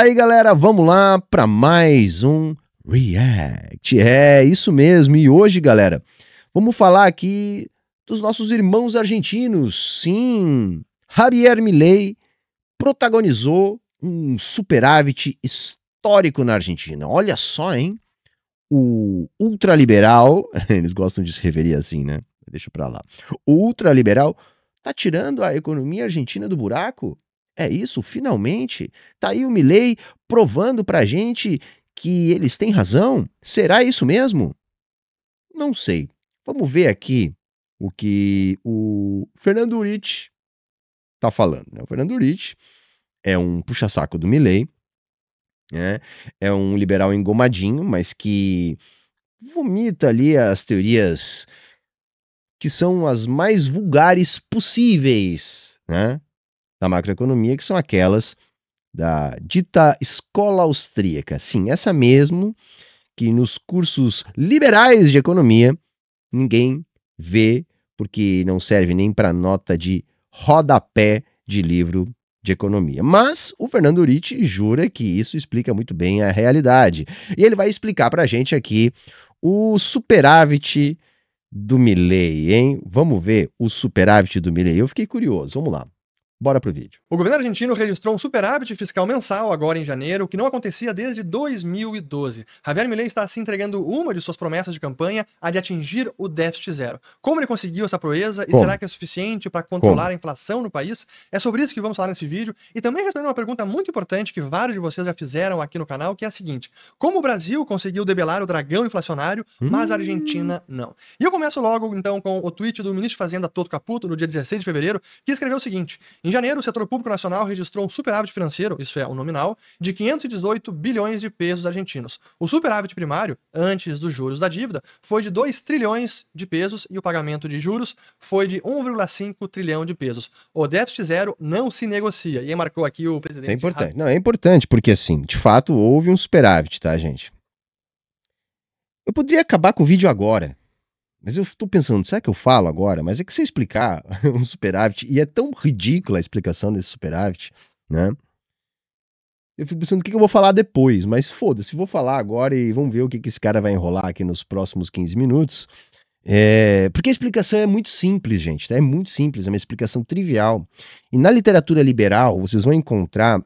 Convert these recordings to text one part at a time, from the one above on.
Aí, galera, vamos lá para mais um React. É, isso mesmo. E hoje, galera, vamos falar aqui dos nossos irmãos argentinos. Sim, Javier Milei protagonizou um superávit histórico na Argentina. Olha só, hein? O ultraliberal, eles gostam de se referir assim, né? Deixa pra lá. O ultraliberal tá tirando a economia argentina do buraco é isso, finalmente. Tá aí o Milley provando pra gente que eles têm razão. Será isso mesmo? Não sei. Vamos ver aqui o que o Fernando Urich tá falando. Né? O Fernando Urich é um puxa-saco do Milley, né? é um liberal engomadinho, mas que vomita ali as teorias que são as mais vulgares possíveis, né? da macroeconomia, que são aquelas da dita escola austríaca. Sim, essa mesmo que nos cursos liberais de economia ninguém vê, porque não serve nem para nota de rodapé de livro de economia. Mas o Fernando Ritchie jura que isso explica muito bem a realidade. E ele vai explicar para a gente aqui o superávit do Milley, hein? Vamos ver o superávit do Milley. Eu fiquei curioso, vamos lá. Bora pro vídeo. O governo argentino registrou um superávit fiscal mensal agora em janeiro, que não acontecia desde 2012. Javier Milei está se entregando uma de suas promessas de campanha, a de atingir o déficit zero. Como ele conseguiu essa proeza e Como? será que é suficiente para controlar Como? a inflação no país? É sobre isso que vamos falar nesse vídeo e também respondendo uma pergunta muito importante que vários de vocês já fizeram aqui no canal, que é a seguinte: como o Brasil conseguiu debelar o dragão inflacionário, mas a Argentina hum. não? E eu começo logo então com o tweet do ministro de Fazenda Toto Caputo no dia 16 de fevereiro, que escreveu o seguinte: em janeiro, o setor público nacional registrou um superávit financeiro, isso é, o nominal, de 518 bilhões de pesos argentinos. O superávit primário, antes dos juros da dívida, foi de 2 trilhões de pesos e o pagamento de juros foi de 1,5 trilhão de pesos. O déficit zero não se negocia. E aí marcou aqui o presidente. É importante. Não, é importante, porque assim, de fato, houve um superávit, tá, gente? Eu poderia acabar com o vídeo agora. Mas eu estou pensando, será que eu falo agora? Mas é que se eu explicar um superávit, e é tão ridícula a explicação desse superávit, né? Eu fico pensando o que eu vou falar depois, mas foda-se, vou falar agora e vamos ver o que, que esse cara vai enrolar aqui nos próximos 15 minutos. É, porque a explicação é muito simples, gente, tá? é muito simples, é uma explicação trivial. E na literatura liberal, vocês vão encontrar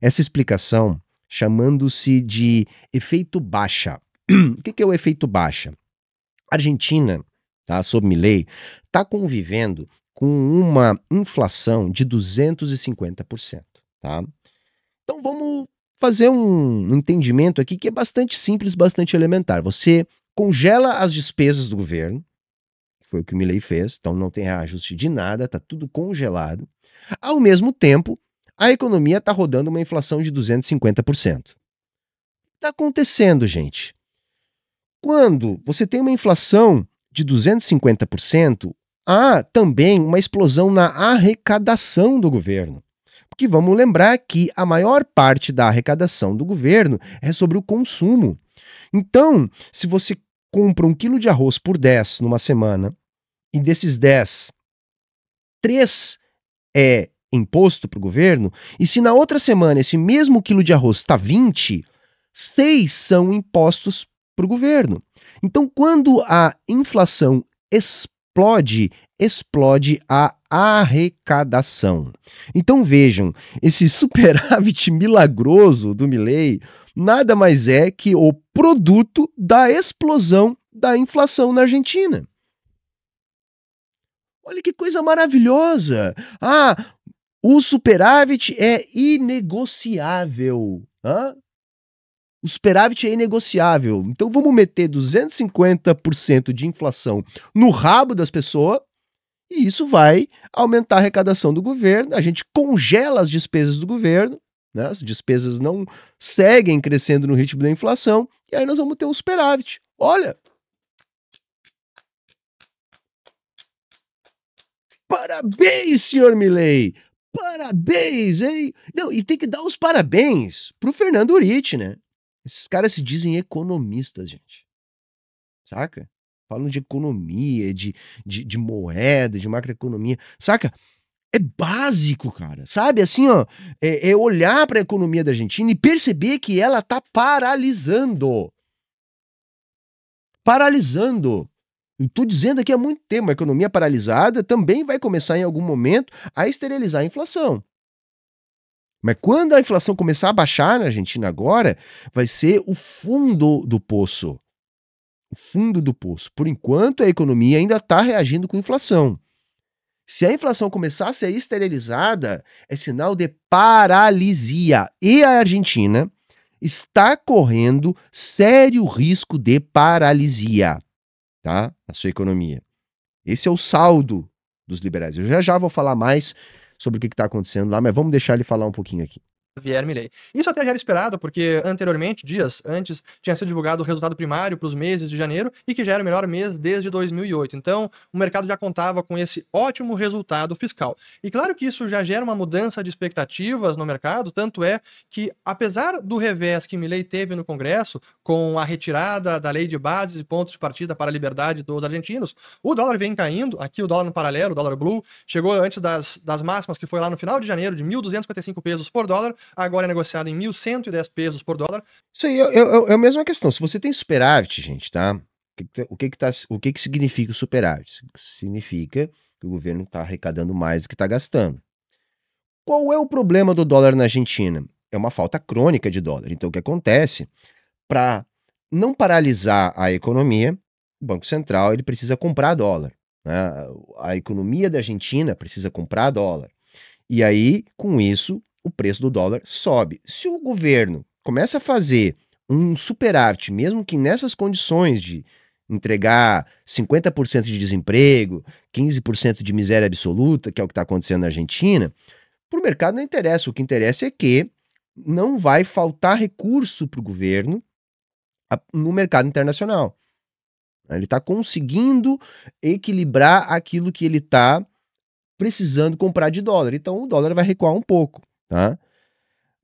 essa explicação chamando-se de efeito baixa. o que é o efeito baixa? A Argentina, tá, sob Milley, está convivendo com uma inflação de 250%. Tá? Então vamos fazer um entendimento aqui que é bastante simples, bastante elementar. Você congela as despesas do governo, foi o que o Milley fez, então não tem reajuste de nada, está tudo congelado. Ao mesmo tempo, a economia está rodando uma inflação de 250%. Está acontecendo, gente. Quando você tem uma inflação de 250%, há também uma explosão na arrecadação do governo. Porque vamos lembrar que a maior parte da arrecadação do governo é sobre o consumo. Então, se você compra um quilo de arroz por 10 numa semana, e desses 10, 3 é imposto para o governo, e se na outra semana esse mesmo quilo de arroz está 20, 6 são impostos para o governo. Então, quando a inflação explode, explode a arrecadação. Então vejam, esse superávit milagroso do Milley nada mais é que o produto da explosão da inflação na Argentina. Olha que coisa maravilhosa! Ah, o superávit é inegociável. Hã? O superávit é inegociável. Então vamos meter 250% de inflação no rabo das pessoas e isso vai aumentar a arrecadação do governo. A gente congela as despesas do governo, né? as despesas não seguem crescendo no ritmo da inflação e aí nós vamos ter um superávit. Olha! Parabéns, senhor Milley! Parabéns, hein? Não, e tem que dar os parabéns pro Fernando Urit, né? Esses caras se dizem economistas, gente. Saca? Falam de economia, de, de, de moeda, de macroeconomia. Saca? É básico, cara. Sabe assim, ó, é, é olhar para a economia da Argentina e perceber que ela tá paralisando. Paralisando. Eu tô dizendo aqui há muito tempo, a economia paralisada também vai começar em algum momento a esterilizar a inflação. Mas quando a inflação começar a baixar na Argentina agora, vai ser o fundo do poço. O fundo do poço. Por enquanto, a economia ainda está reagindo com inflação. Se a inflação começar a ser esterilizada, é sinal de paralisia. E a Argentina está correndo sério risco de paralisia tá? na sua economia. Esse é o saldo dos liberais. Eu já já vou falar mais sobre o que está acontecendo lá, mas vamos deixar ele falar um pouquinho aqui. Javier Milei. Isso até já era esperado, porque anteriormente, dias antes, tinha sido divulgado o resultado primário para os meses de janeiro e que já era o melhor mês desde 2008. Então, o mercado já contava com esse ótimo resultado fiscal. E claro que isso já gera uma mudança de expectativas no mercado, tanto é que, apesar do revés que Milley teve no Congresso, com a retirada da lei de bases e pontos de partida para a liberdade dos argentinos, o dólar vem caindo, aqui o dólar no paralelo, o dólar blue, chegou antes das, das máximas que foi lá no final de janeiro de 1.255 pesos por dólar, agora é negociado em 1.110 pesos por dólar. Isso aí é, é, é, é a mesma questão. Se você tem superávit, gente, tá? O que, que, tá, o que, que significa o superávit? Significa que o governo está arrecadando mais do que está gastando. Qual é o problema do dólar na Argentina? É uma falta crônica de dólar. Então, o que acontece? Para não paralisar a economia, o Banco Central ele precisa comprar dólar. Né? A economia da Argentina precisa comprar dólar. E aí, com isso, o preço do dólar sobe. Se o governo começa a fazer um superávit, mesmo que nessas condições de entregar 50% de desemprego, 15% de miséria absoluta, que é o que está acontecendo na Argentina, para o mercado não interessa. O que interessa é que não vai faltar recurso para o governo no mercado internacional. Ele está conseguindo equilibrar aquilo que ele está precisando comprar de dólar. Então o dólar vai recuar um pouco. Tá?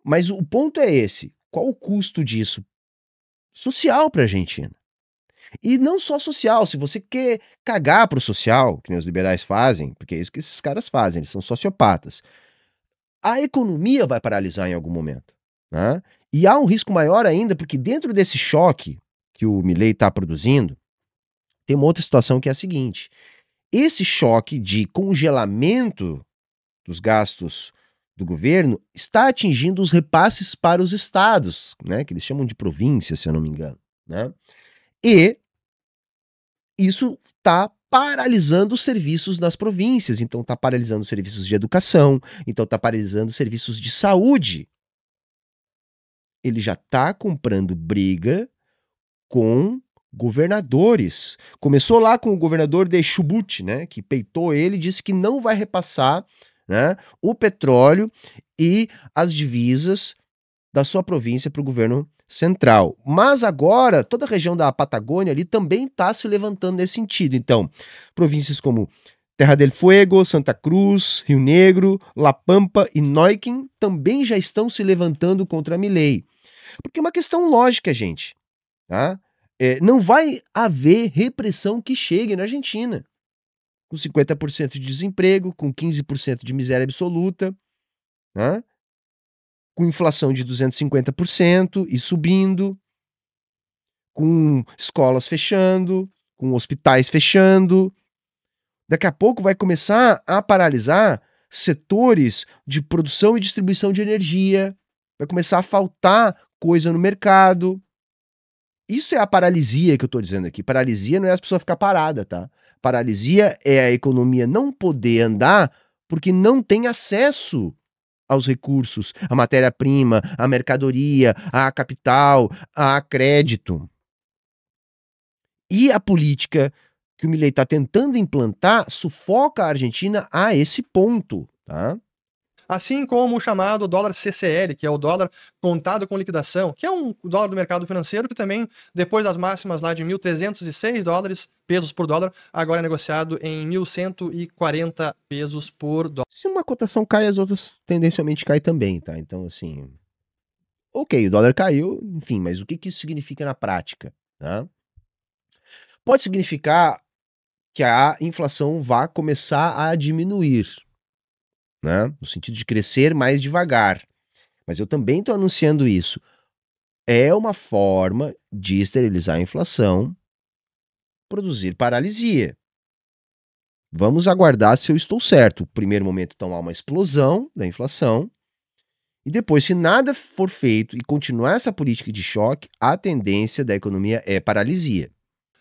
Mas o ponto é esse: qual o custo disso? Social para a Argentina. E não só social, se você quer cagar pro social, que nem os liberais fazem, porque é isso que esses caras fazem, eles são sociopatas. A economia vai paralisar em algum momento. Né? E há um risco maior ainda, porque dentro desse choque que o Milley está produzindo, tem uma outra situação que é a seguinte: esse choque de congelamento dos gastos do governo está atingindo os repasses para os estados, né, que eles chamam de província, se eu não me engano. Né? E isso está paralisando os serviços nas províncias, então está paralisando os serviços de educação, então está paralisando os serviços de saúde. Ele já está comprando briga com governadores. Começou lá com o governador de Chubut, né, que peitou ele e disse que não vai repassar né? o petróleo e as divisas da sua província para o governo central. Mas agora, toda a região da Patagônia ali também está se levantando nesse sentido. Então, províncias como Terra del Fuego, Santa Cruz, Rio Negro, La Pampa e Neuquén também já estão se levantando contra a Milley. Porque é uma questão lógica, gente. Tá? É, não vai haver repressão que chegue na Argentina com 50% de desemprego, com 15% de miséria absoluta, né? com inflação de 250% e subindo, com escolas fechando, com hospitais fechando. Daqui a pouco vai começar a paralisar setores de produção e distribuição de energia, vai começar a faltar coisa no mercado. Isso é a paralisia que eu estou dizendo aqui. Paralisia não é as pessoas ficar parada, tá? Paralisia é a economia não poder andar porque não tem acesso aos recursos, à matéria-prima, à mercadoria, à capital, a crédito. E a política que o Milei está tentando implantar sufoca a Argentina a esse ponto. Tá? assim como o chamado dólar CCL, que é o dólar contado com liquidação, que é um dólar do mercado financeiro que também, depois das máximas lá de 1.306 dólares, pesos por dólar, agora é negociado em 1.140 pesos por dólar. Se uma cotação cai, as outras tendencialmente caem também, tá? Então, assim. Ok, o dólar caiu, enfim, mas o que, que isso significa na prática? Né? Pode significar que a inflação vá começar a diminuir né? No sentido de crescer mais devagar. Mas eu também estou anunciando isso. É uma forma de esterilizar a inflação, produzir paralisia. Vamos aguardar se eu estou certo. Primeiro momento, então, há uma explosão da inflação. E depois, se nada for feito e continuar essa política de choque, a tendência da economia é paralisia.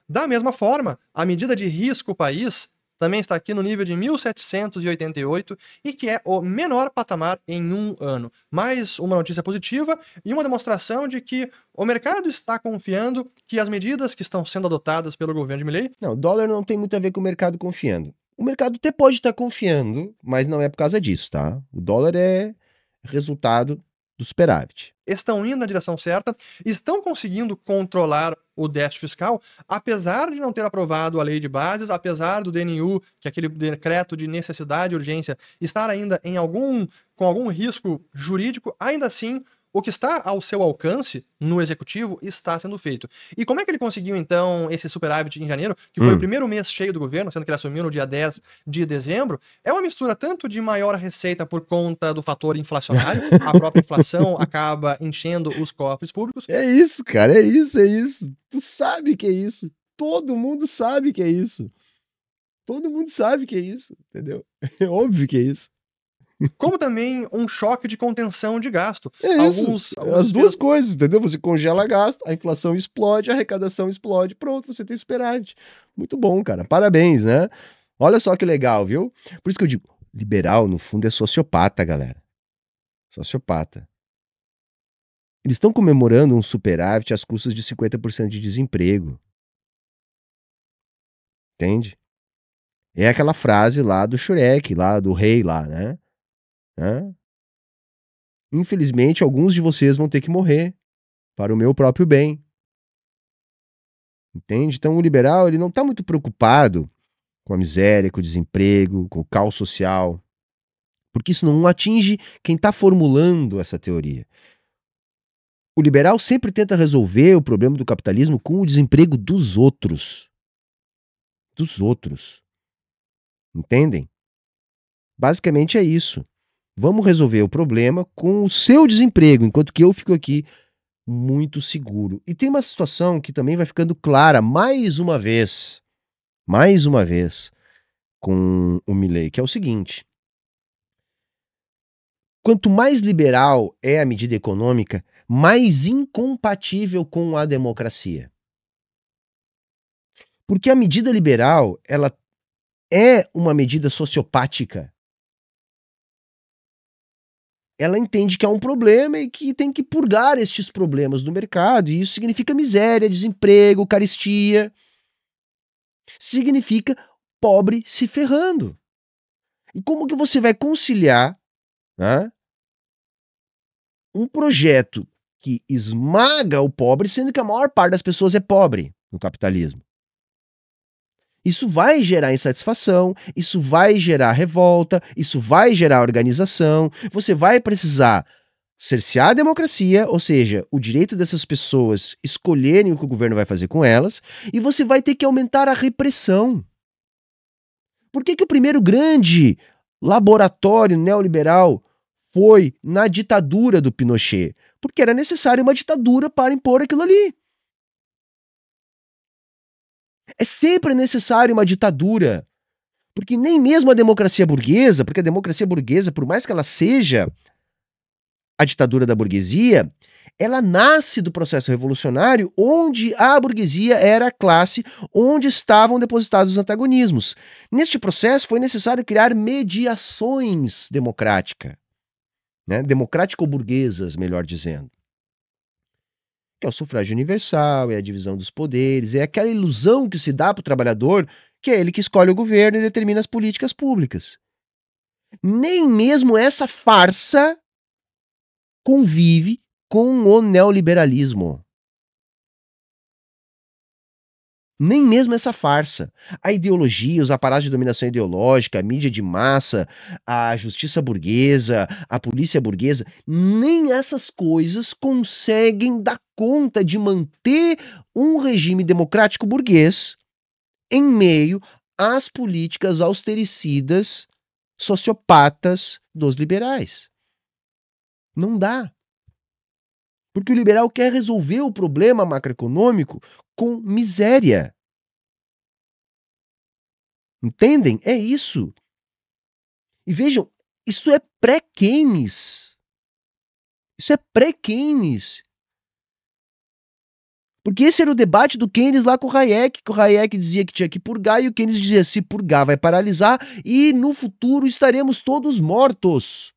Da mesma forma, a medida de risco país também está aqui no nível de 1788 e que é o menor patamar em um ano. Mais uma notícia positiva e uma demonstração de que o mercado está confiando que as medidas que estão sendo adotadas pelo governo de Milley. Não, dólar não tem muito a ver com o mercado confiando. O mercado até pode estar confiando, mas não é por causa disso, tá? O dólar é resultado do superávit. Estão indo na direção certa, estão conseguindo controlar o déficit fiscal, apesar de não ter aprovado a lei de bases, apesar do DNU, que é aquele decreto de necessidade e urgência, estar ainda em algum com algum risco jurídico, ainda assim o que está ao seu alcance no executivo está sendo feito. E como é que ele conseguiu, então, esse superávit em janeiro, que foi hum. o primeiro mês cheio do governo, sendo que ele assumiu no dia 10 de dezembro? É uma mistura tanto de maior receita por conta do fator inflacionário, a própria inflação acaba enchendo os cofres públicos. É isso, cara, é isso, é isso. Tu sabe que é isso. Todo mundo sabe que é isso. Todo mundo sabe que é isso, entendeu? É óbvio que é isso como também um choque de contenção de gasto. É alguns, alguns As duas pesos... coisas, entendeu? Você congela gasto, a inflação explode, a arrecadação explode, pronto, você tem superávit. Muito bom, cara. Parabéns, né? Olha só que legal, viu? Por isso que eu digo, liberal, no fundo, é sociopata, galera. Sociopata. Eles estão comemorando um superávit às custas de 50% de desemprego. Entende? É aquela frase lá do Shurek, lá do rei lá, né? Né? Infelizmente, alguns de vocês vão ter que morrer para o meu próprio bem. Entende? Então, o liberal ele não está muito preocupado com a miséria, com o desemprego, com o caos social, porque isso não atinge quem está formulando essa teoria. O liberal sempre tenta resolver o problema do capitalismo com o desemprego dos outros. Dos outros. Entendem? Basicamente é isso. Vamos resolver o problema com o seu desemprego, enquanto que eu fico aqui muito seguro. E tem uma situação que também vai ficando clara mais uma vez, mais uma vez, com o Milley, que é o seguinte: quanto mais liberal é a medida econômica, mais incompatível com a democracia. Porque a medida liberal, ela é uma medida sociopática ela entende que há um problema e que tem que purgar estes problemas do mercado. E isso significa miséria, desemprego, caristia. Significa pobre se ferrando. E como que você vai conciliar né, um projeto que esmaga o pobre, sendo que a maior parte das pessoas é pobre no capitalismo? Isso vai gerar insatisfação, isso vai gerar revolta, isso vai gerar organização. Você vai precisar cercear a democracia, ou seja, o direito dessas pessoas escolherem o que o governo vai fazer com elas, e você vai ter que aumentar a repressão. Por que, que o primeiro grande laboratório neoliberal foi na ditadura do Pinochet? Porque era necessária uma ditadura para impor aquilo ali. É sempre necessário uma ditadura. Porque nem mesmo a democracia burguesa, porque a democracia burguesa, por mais que ela seja a ditadura da burguesia, ela nasce do processo revolucionário onde a burguesia era a classe onde estavam depositados os antagonismos. Neste processo foi necessário criar mediações democráticas, né? democrático-burguesas, melhor dizendo que é o sufrágio universal, é a divisão dos poderes, é aquela ilusão que se dá para o trabalhador que é ele que escolhe o governo e determina as políticas públicas. Nem mesmo essa farsa convive com o neoliberalismo. Nem mesmo essa farsa. A ideologia, os aparatos de dominação ideológica, a mídia de massa, a justiça burguesa, a polícia burguesa, nem essas coisas conseguem dar conta de manter um regime democrático burguês em meio às políticas austericidas sociopatas dos liberais. Não dá. Porque o liberal quer resolver o problema macroeconômico com miséria. Entendem? É isso. E vejam, isso é pré-Keynes. Isso é pré-Keynes. Porque esse era o debate do Keynes lá com o Hayek, que o Hayek dizia que tinha que purgar e o Keynes dizia se purgar vai paralisar e no futuro estaremos todos mortos.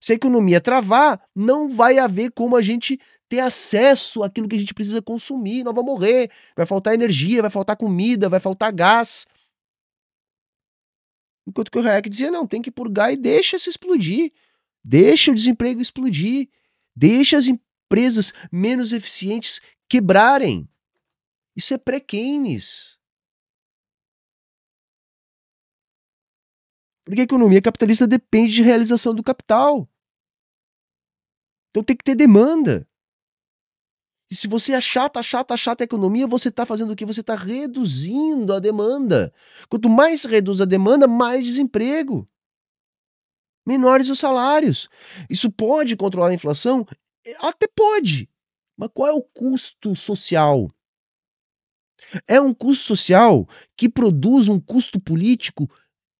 Se a economia travar, não vai haver como a gente ter acesso àquilo que a gente precisa consumir, nós vamos morrer, vai faltar energia, vai faltar comida, vai faltar gás. Enquanto que o Hayek dizia, não, tem que purgar e deixa se explodir, deixa o desemprego explodir, deixa as, empresas menos eficientes quebrarem. Isso é pré-Keynes. Porque a economia capitalista depende de realização do capital. Então tem que ter demanda. E se você achata, é achata, é achata é a economia, você está fazendo o que? Você está reduzindo a demanda. Quanto mais se reduz a demanda, mais desemprego. Menores os salários. Isso pode controlar a inflação? É, até pode, mas qual é o custo social? É um custo social que produz um custo político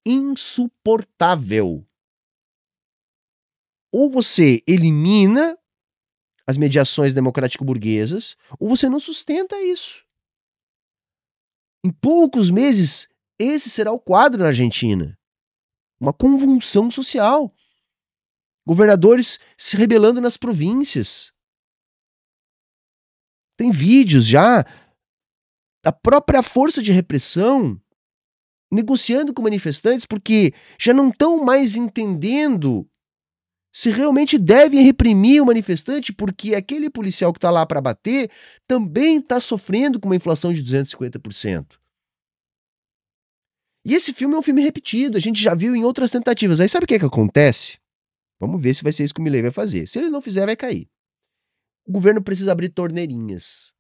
insuportável. Ou você elimina as mediações democrático-burguesas, ou você não sustenta isso. Em poucos meses, esse será o quadro na Argentina. Uma convulsão social governadores se rebelando nas províncias. Tem vídeos já da própria força de repressão negociando com manifestantes porque já não estão mais entendendo se realmente devem reprimir o manifestante, porque aquele policial que está lá para bater também está sofrendo com uma inflação de 250%. E esse filme é um filme repetido, a gente já viu em outras tentativas. Aí sabe o que, é que acontece? Vamos ver se vai ser isso que o Milley vai fazer. Se ele não fizer, vai cair. O governo precisa abrir torneirinhas.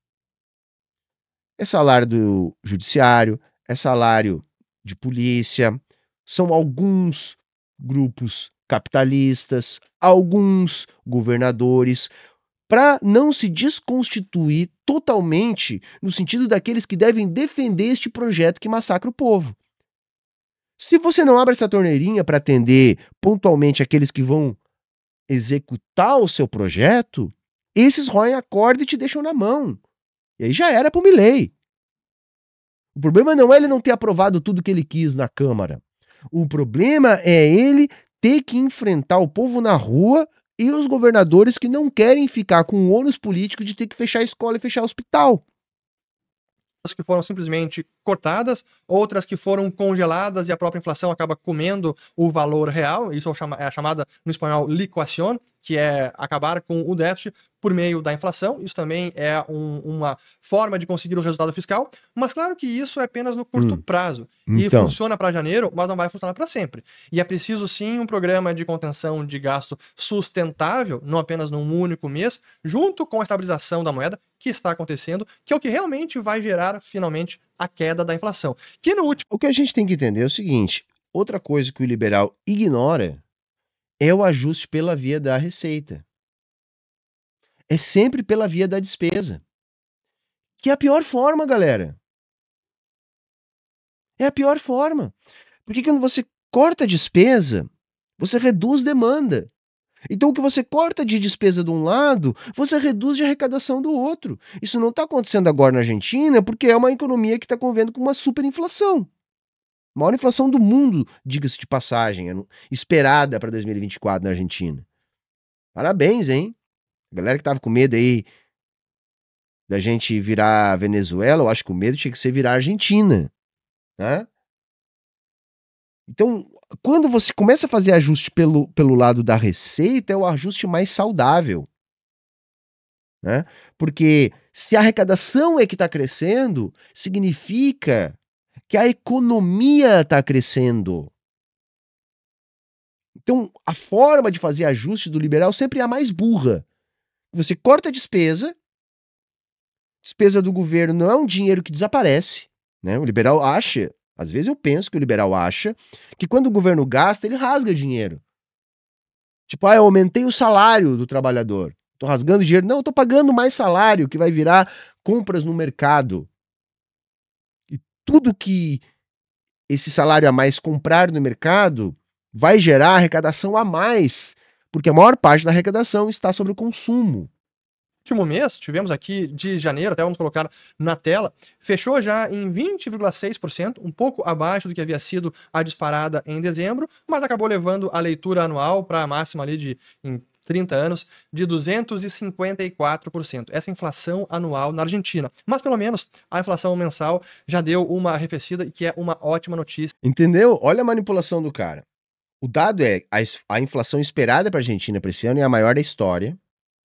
É salário do judiciário, é salário de polícia, são alguns grupos capitalistas, alguns governadores, para não se desconstituir totalmente no sentido daqueles que devem defender este projeto que massacra o povo. Se você não abre essa torneirinha para atender pontualmente aqueles que vão executar o seu projeto, esses roem a corda e te deixam na mão. E aí já era para o Milley. O problema não é ele não ter aprovado tudo que ele quis na Câmara. O problema é ele ter que enfrentar o povo na rua e os governadores que não querem ficar com o ônus político de ter que fechar a escola e fechar o hospital. Que foram simplesmente cortadas, outras que foram congeladas e a própria inflação acaba comendo o valor real, isso é, é a chamada no espanhol liquación, que é acabar com o déficit por meio da inflação, isso também é um, uma forma de conseguir o resultado fiscal, mas claro que isso é apenas no curto hum. prazo, então. e funciona para janeiro, mas não vai funcionar para sempre, e é preciso sim um programa de contenção de gasto sustentável, não apenas num único mês, junto com a estabilização da moeda, que está acontecendo, que é o que realmente vai gerar finalmente a queda da inflação. Que no último... O que a gente tem que entender é o seguinte: outra coisa que o liberal ignora é o ajuste pela via da receita. É sempre pela via da despesa. Que é a pior forma, galera. É a pior forma. Porque quando você corta a despesa, você reduz demanda. Então, o que você corta de despesa de um lado, você reduz de arrecadação do outro. Isso não está acontecendo agora na Argentina, porque é uma economia que está convivendo com uma superinflação. Maior inflação do mundo, diga-se de passagem, é esperada para 2024 na Argentina. Parabéns, hein? A galera que estava com medo aí da gente virar Venezuela, eu acho que o medo tinha que ser virar Argentina. Né? Então, quando você começa a fazer ajuste pelo, pelo lado da receita, é o ajuste mais saudável. Né? Porque se a arrecadação é que está crescendo, significa que a economia está crescendo. Então, a forma de fazer ajuste do liberal sempre é a mais burra. Você corta a despesa, despesa do governo não é um dinheiro que desaparece. Né? O liberal acha às vezes eu penso que o liberal acha que quando o governo gasta, ele rasga dinheiro. Tipo, ah, eu aumentei o salário do trabalhador. Tô rasgando dinheiro. Não, eu tô pagando mais salário, que vai virar compras no mercado. E tudo que esse salário a mais comprar no mercado vai gerar arrecadação a mais, porque a maior parte da arrecadação está sobre o consumo último mês, tivemos aqui de janeiro, até vamos colocar na tela, fechou já em 20,6%, um pouco abaixo do que havia sido a disparada em dezembro, mas acabou levando a leitura anual para a máxima ali de 30 anos, de 254%. Essa inflação anual na Argentina. Mas pelo menos a inflação mensal já deu uma arrefecida, que é uma ótima notícia. Entendeu? Olha a manipulação do cara. O dado é a, a inflação esperada para a Argentina para esse ano é a maior da história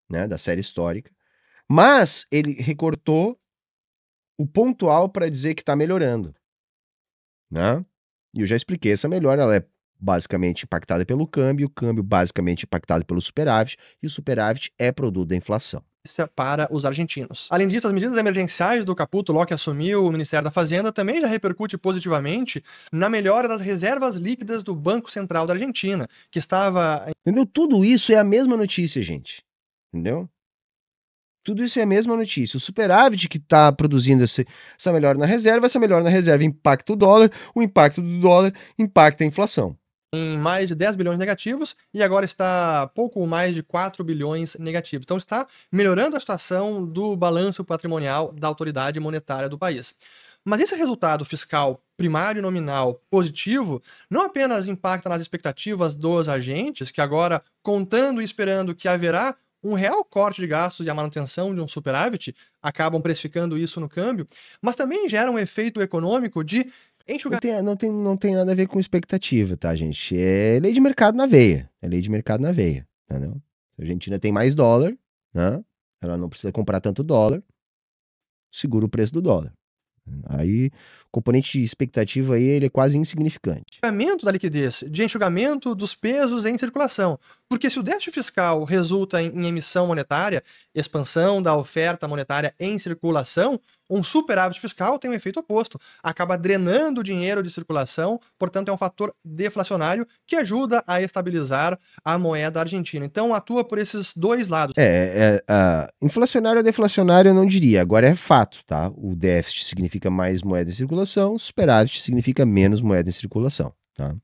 né, da série histórica. Mas ele recortou o pontual para dizer que está melhorando. Né? E eu já expliquei essa melhora, ela é basicamente impactada pelo câmbio, o câmbio basicamente impactado pelo superávit, e o superávit é produto da inflação é para os argentinos. Além disso, as medidas emergenciais do Caputo, logo que assumiu o Ministério da Fazenda, também já repercute positivamente na melhora das reservas líquidas do Banco Central da Argentina, que estava. Entendeu? Tudo isso é a mesma notícia, gente. Entendeu? Tudo isso é a mesma notícia. O superávit que está produzindo essa, essa melhora na reserva, essa melhora na reserva impacta o dólar, o impacto do dólar impacta a inflação. Em mais de 10 bilhões negativos e agora está pouco mais de 4 bilhões negativos. Então está melhorando a situação do balanço patrimonial da autoridade monetária do país. Mas esse resultado fiscal primário nominal positivo não apenas impacta nas expectativas dos agentes, que agora, contando e esperando que haverá um real corte de gastos e a manutenção de um superávit acabam precificando isso no câmbio, mas também gera um efeito econômico de enxugar. Não tem, não tem, não tem nada a ver com expectativa, tá, gente? É lei de mercado na veia. É lei de mercado na veia. Entendeu? A Argentina tem mais dólar, né? ela não precisa comprar tanto dólar, segura o preço do dólar. Aí, o componente de expectativa aí, ele é quase insignificante. Enxugamento da liquidez, de enxugamento dos pesos em circulação. Porque se o déficit fiscal resulta em, em emissão monetária, expansão da oferta monetária em circulação, um superávit fiscal tem um efeito oposto, acaba drenando o dinheiro de circulação, portanto é um fator deflacionário que ajuda a estabilizar a moeda argentina. Então atua por esses dois lados. É, é inflacionário ou deflacionário eu não diria, agora é fato, tá? O déficit significa mais moeda em circulação, superávit significa menos moeda em circulação, tá?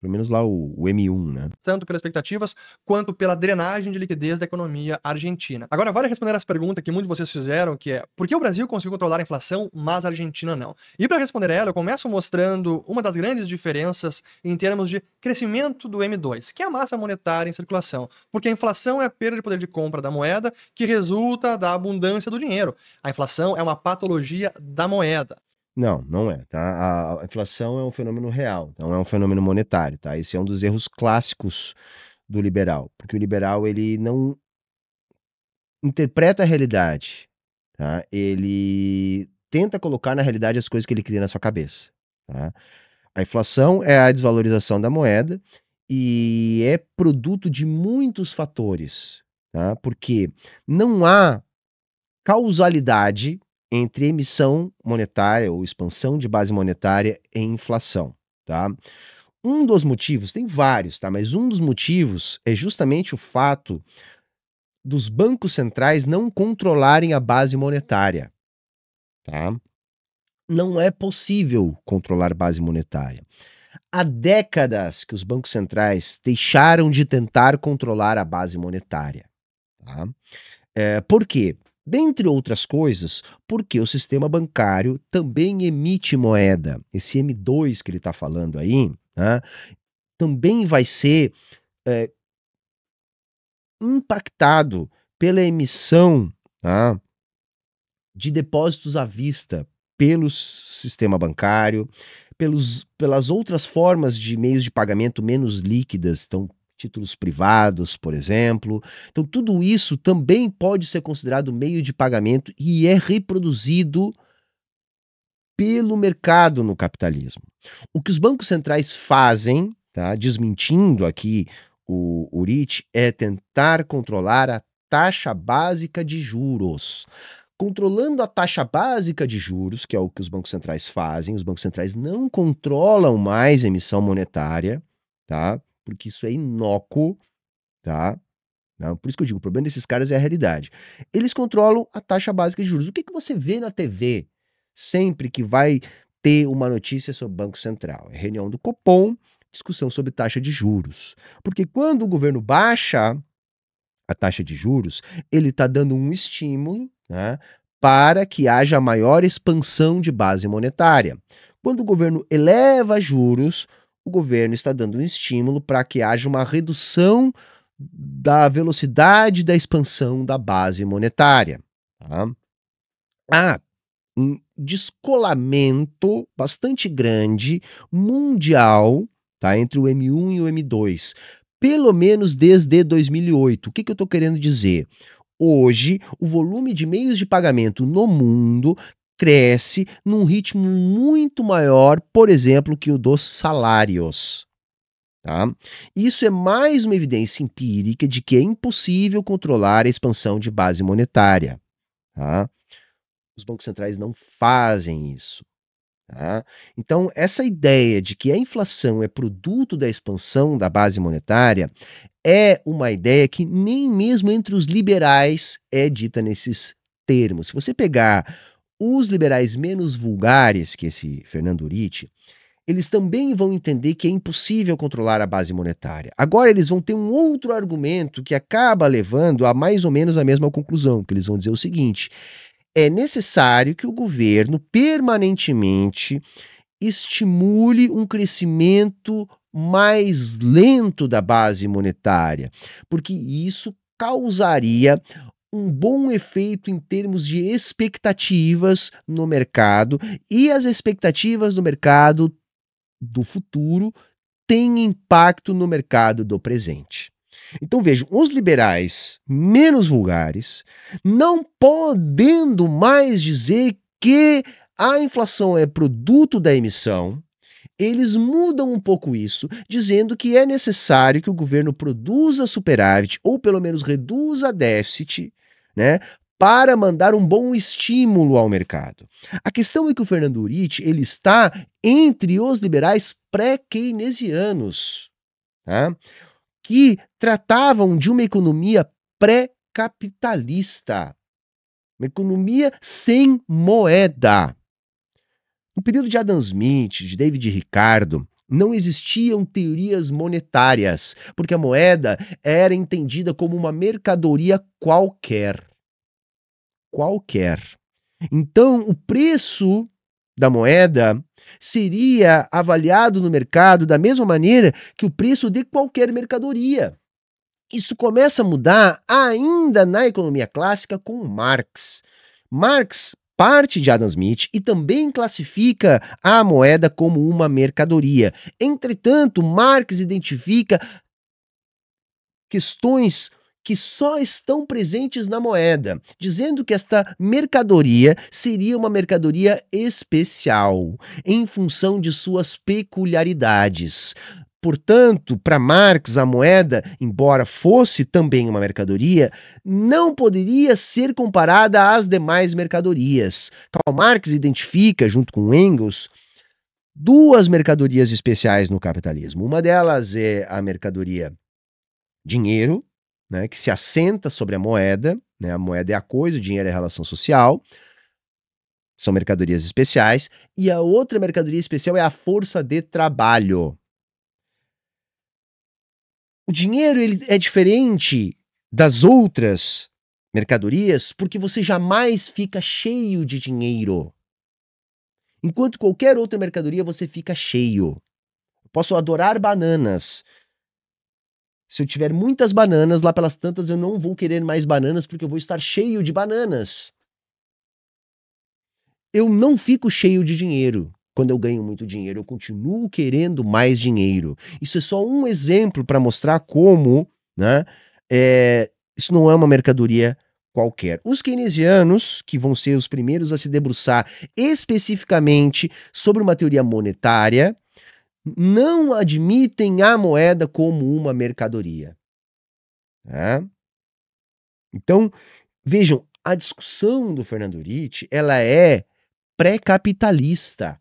Pelo menos lá o, o M1, né? Tanto pelas expectativas quanto pela drenagem de liquidez da economia argentina. Agora, vale responder essa pergunta que muitos de vocês fizeram, que é por que o Brasil conseguiu controlar a inflação, mas a Argentina não? E para responder ela, eu começo mostrando uma das grandes diferenças em termos de crescimento do M2, que é a massa monetária em circulação. Porque a inflação é a perda de poder de compra da moeda que resulta da abundância do dinheiro. A inflação é uma patologia da moeda. Não, não é, tá? A inflação é um fenômeno real, não é um fenômeno monetário, tá? Esse é um dos erros clássicos do liberal, porque o liberal ele não interpreta a realidade, tá? Ele tenta colocar na realidade as coisas que ele cria na sua cabeça, tá? A inflação é a desvalorização da moeda e é produto de muitos fatores, tá? Porque não há causalidade entre emissão monetária ou expansão de base monetária e inflação, tá? Um dos motivos, tem vários, tá? Mas um dos motivos é justamente o fato dos bancos centrais não controlarem a base monetária, tá? Não é possível controlar base monetária. Há décadas que os bancos centrais deixaram de tentar controlar a base monetária. Tá? É, por quê? Dentre outras coisas, porque o sistema bancário também emite moeda. Esse M2 que ele está falando aí né, também vai ser é, impactado pela emissão tá, de depósitos à vista pelo sistema bancário, pelos, pelas outras formas de meios de pagamento menos líquidas, então títulos privados, por exemplo. Então, tudo isso também pode ser considerado meio de pagamento e é reproduzido pelo mercado no capitalismo. O que os bancos centrais fazem, tá, desmentindo aqui o, o é tentar controlar a taxa básica de juros. Controlando a taxa básica de juros, que é o que os bancos centrais fazem, os bancos centrais não controlam mais emissão monetária, tá? porque isso é inócuo, tá? Não, né? por isso que eu digo, o problema desses caras é a realidade. Eles controlam a taxa básica de juros. O que, que você vê na TV sempre que vai ter uma notícia sobre o Banco Central? É reunião do Copom, discussão sobre taxa de juros. Porque quando o governo baixa a taxa de juros, ele está dando um estímulo né, para que haja maior expansão de base monetária. Quando o governo eleva juros, o governo está dando um estímulo para que haja uma redução da velocidade da expansão da base monetária. Tá? Há um descolamento bastante grande mundial tá, entre o M1 e o M2, pelo menos desde 2008. O que, que eu estou querendo dizer? Hoje, o volume de meios de pagamento no mundo cresce num ritmo muito maior, por exemplo, que o dos salários. Tá? Isso é mais uma evidência empírica de que é impossível controlar a expansão de base monetária. Tá? Os bancos centrais não fazem isso. Tá? Então, essa ideia de que a inflação é produto da expansão da base monetária é uma ideia que nem mesmo entre os liberais é dita nesses termos. Se você pegar os liberais menos vulgares que esse Fernando Uritti, eles também vão entender que é impossível controlar a base monetária. Agora eles vão ter um outro argumento que acaba levando a mais ou menos a mesma conclusão, que eles vão dizer o seguinte: é necessário que o governo permanentemente estimule um crescimento mais lento da base monetária, porque isso causaria um bom efeito em termos de expectativas no mercado e as expectativas do mercado do futuro têm impacto no mercado do presente. Então vejam, os liberais menos vulgares, não podendo mais dizer que a inflação é produto da emissão, eles mudam um pouco isso, dizendo que é necessário que o governo produza superávit ou pelo menos reduza déficit né? Para mandar um bom estímulo ao mercado. A questão é que o Fernando Uriti ele está entre os liberais pré-keynesianos, tá? que tratavam de uma economia pré-capitalista, uma economia sem moeda. No período de Adam Smith, de David Ricardo, não existiam teorias monetárias, porque a moeda era entendida como uma mercadoria qualquer. Qualquer. Então, o preço da moeda seria avaliado no mercado da mesma maneira que o preço de qualquer mercadoria. Isso começa a mudar ainda na economia clássica com Marx. Marx parte de Adam Smith e também classifica a moeda como uma mercadoria. Entretanto, Marx identifica questões que só estão presentes na moeda, dizendo que esta mercadoria seria uma mercadoria especial, em função de suas peculiaridades. Portanto, para Marx, a moeda, embora fosse também uma mercadoria, não poderia ser comparada às demais mercadorias. Karl Marx identifica, junto com Engels, duas mercadorias especiais no capitalismo. Uma delas é a mercadoria dinheiro, né, que se assenta sobre a moeda, né, a moeda é a coisa, o dinheiro é a relação social, são mercadorias especiais, e a outra mercadoria especial é a força de trabalho, o dinheiro ele é diferente das outras mercadorias porque você jamais fica cheio de dinheiro. Enquanto qualquer outra mercadoria você fica cheio. Eu posso adorar bananas. Se eu tiver muitas bananas, lá pelas tantas eu não vou querer mais bananas porque eu vou estar cheio de bananas. Eu não fico cheio de dinheiro. Quando eu ganho muito dinheiro, eu continuo querendo mais dinheiro. Isso é só um exemplo para mostrar como né, é, isso não é uma mercadoria qualquer. Os keynesianos, que vão ser os primeiros a se debruçar especificamente sobre uma teoria monetária, não admitem a moeda como uma mercadoria. Né? Então, vejam, a discussão do Fernando Ritchie, ela é pré-capitalista.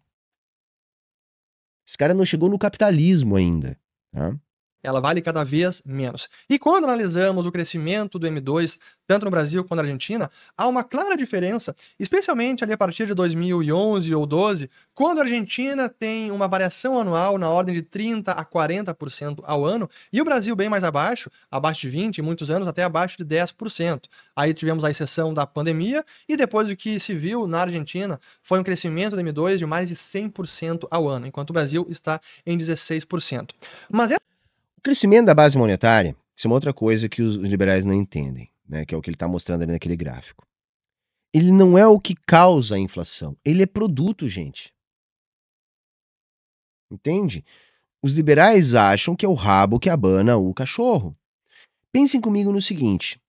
Esse cara não chegou no capitalismo ainda. Tá? ela vale cada vez menos. E quando analisamos o crescimento do M2, tanto no Brasil quanto na Argentina, há uma clara diferença, especialmente ali a partir de 2011 ou 12, quando a Argentina tem uma variação anual na ordem de 30 a 40% ao ano, e o Brasil bem mais abaixo, abaixo de 20, em muitos anos até abaixo de 10%. Aí tivemos a exceção da pandemia e depois o que se viu na Argentina foi um crescimento do M2 de mais de 100% ao ano, enquanto o Brasil está em 16%. Mas é Crescimento da base monetária, isso é uma outra coisa que os liberais não entendem, né, que é o que ele está mostrando ali naquele gráfico. Ele não é o que causa a inflação, ele é produto, gente. Entende? Os liberais acham que é o rabo que abana o cachorro. Pensem comigo no seguinte: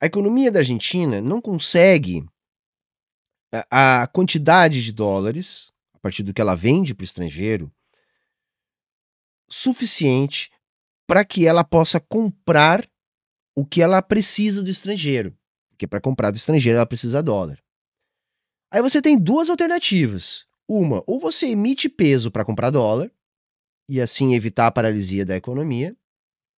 a economia da Argentina não consegue a quantidade de dólares, a partir do que ela vende para o estrangeiro, suficiente para que ela possa comprar o que ela precisa do estrangeiro. Porque para comprar do estrangeiro ela precisa de dólar. Aí você tem duas alternativas. Uma, ou você emite peso para comprar dólar e assim evitar a paralisia da economia,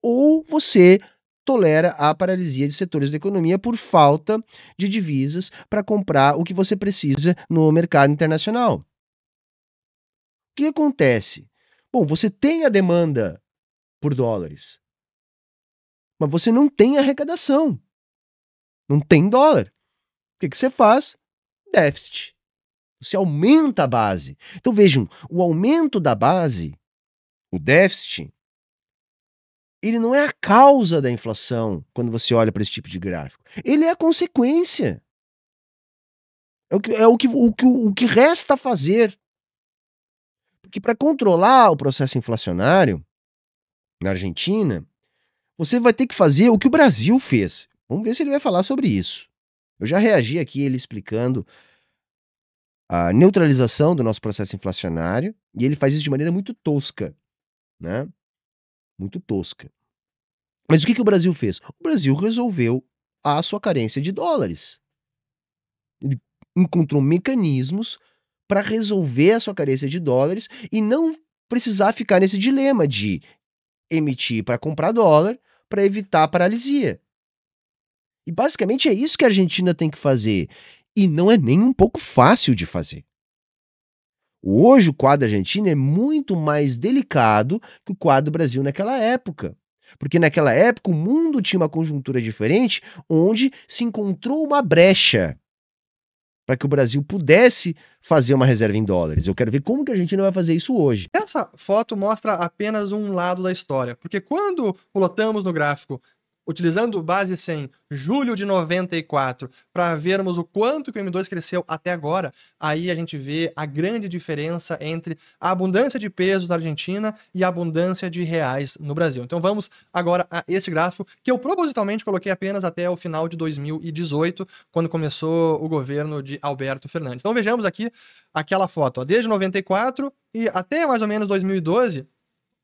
ou você tolera a paralisia de setores da economia por falta de divisas para comprar o que você precisa no mercado internacional. O que acontece? Bom, você tem a demanda por dólares, mas você não tem arrecadação. Não tem dólar. O que, que você faz? Déficit. Você aumenta a base. Então vejam, o aumento da base, o déficit, ele não é a causa da inflação quando você olha para esse tipo de gráfico. Ele é a consequência. É o que, é o que, o que, o que resta fazer que para controlar o processo inflacionário na Argentina, você vai ter que fazer o que o Brasil fez. Vamos ver se ele vai falar sobre isso. Eu já reagi aqui ele explicando a neutralização do nosso processo inflacionário e ele faz isso de maneira muito tosca, né? Muito tosca. Mas o que, que o Brasil fez? O Brasil resolveu a sua carência de dólares. Ele encontrou mecanismos para resolver a sua carência de dólares e não precisar ficar nesse dilema de emitir para comprar dólar para evitar a paralisia. E basicamente é isso que a Argentina tem que fazer. E não é nem um pouco fácil de fazer. Hoje o quadro argentino é muito mais delicado que o quadro Brasil naquela época. Porque naquela época o mundo tinha uma conjuntura diferente onde se encontrou uma brecha para que o Brasil pudesse fazer uma reserva em dólares. Eu quero ver como que a não vai fazer isso hoje. Essa foto mostra apenas um lado da história, porque quando plotamos no gráfico utilizando base 100, julho de 94, para vermos o quanto que o M2 cresceu até agora, aí a gente vê a grande diferença entre a abundância de pesos na Argentina e a abundância de reais no Brasil. Então vamos agora a esse gráfico que eu propositalmente coloquei apenas até o final de 2018, quando começou o governo de Alberto Fernandes. Então vejamos aqui aquela foto, ó, desde 94 e até mais ou menos 2012,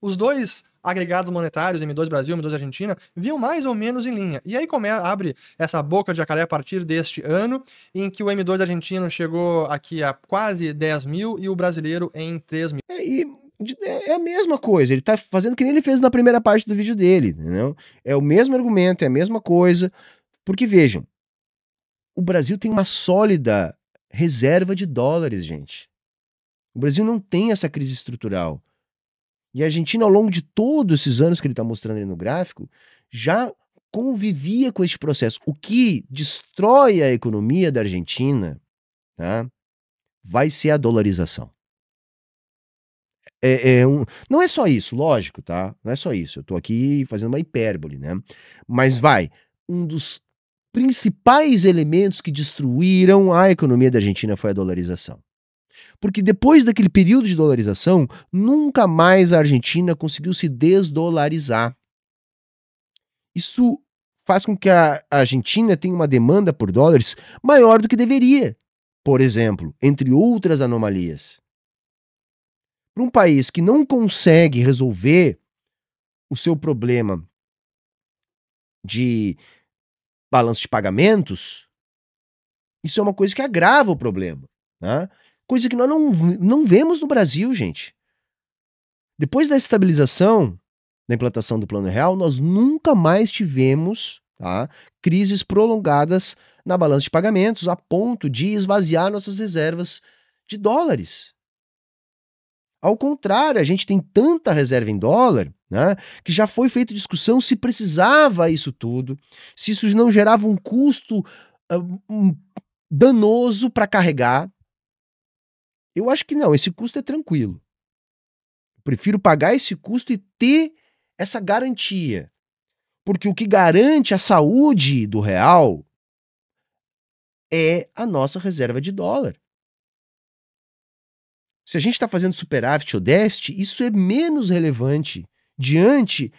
os dois agregados monetários, M2 Brasil, M2 Argentina, viam mais ou menos em linha. E aí come, abre essa boca de jacaré a partir deste ano, em que o M2 argentino chegou aqui a quase 10 mil e o brasileiro em 3 mil. É, e é, é a mesma coisa, ele tá fazendo que nem ele fez na primeira parte do vídeo dele, entendeu? É o mesmo argumento, é a mesma coisa. Porque vejam, o Brasil tem uma sólida reserva de dólares, gente. O Brasil não tem essa crise estrutural. E a Argentina, ao longo de todos esses anos que ele está mostrando ali no gráfico, já convivia com este processo. O que destrói a economia da Argentina tá, vai ser a dolarização. É, é, é um, não é só isso, lógico, tá? Não é só isso. Eu estou aqui fazendo uma hipérbole, né? Mas vai, um dos principais elementos que destruíram a economia da Argentina foi a dolarização. Porque depois daquele período de dolarização, nunca mais a Argentina conseguiu se desdolarizar. Isso faz com que a Argentina tenha uma demanda por dólares maior do que deveria, por exemplo, entre outras anomalias. Para um país que não consegue resolver o seu problema de balanço de pagamentos, isso é uma coisa que agrava o problema. Né? Coisa que nós não, não vemos no Brasil, gente. Depois da estabilização da implantação do Plano Real, nós nunca mais tivemos tá, crises prolongadas na balança de pagamentos a ponto de esvaziar nossas reservas de dólares. Ao contrário, a gente tem tanta reserva em dólar né, que já foi feita discussão se precisava isso tudo, se isso não gerava um custo uh, um, danoso para carregar. Eu acho que não, esse custo é tranquilo. Eu prefiro pagar esse custo e ter essa garantia. Porque o que garante a saúde do real é a nossa reserva de dólar. Se a gente está fazendo superávit ou déficit, isso é menos relevante diante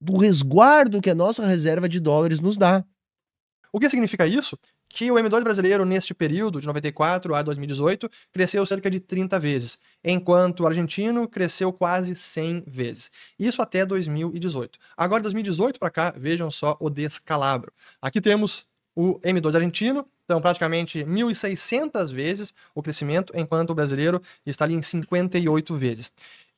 do resguardo que a nossa reserva de dólares nos dá. O que significa isso? que o M2 brasileiro, neste período, de 94 a 2018, cresceu cerca de 30 vezes, enquanto o argentino cresceu quase 100 vezes. Isso até 2018. Agora, 2018 para cá, vejam só o descalabro. Aqui temos o M2 argentino, então praticamente 1.600 vezes o crescimento, enquanto o brasileiro está ali em 58 vezes.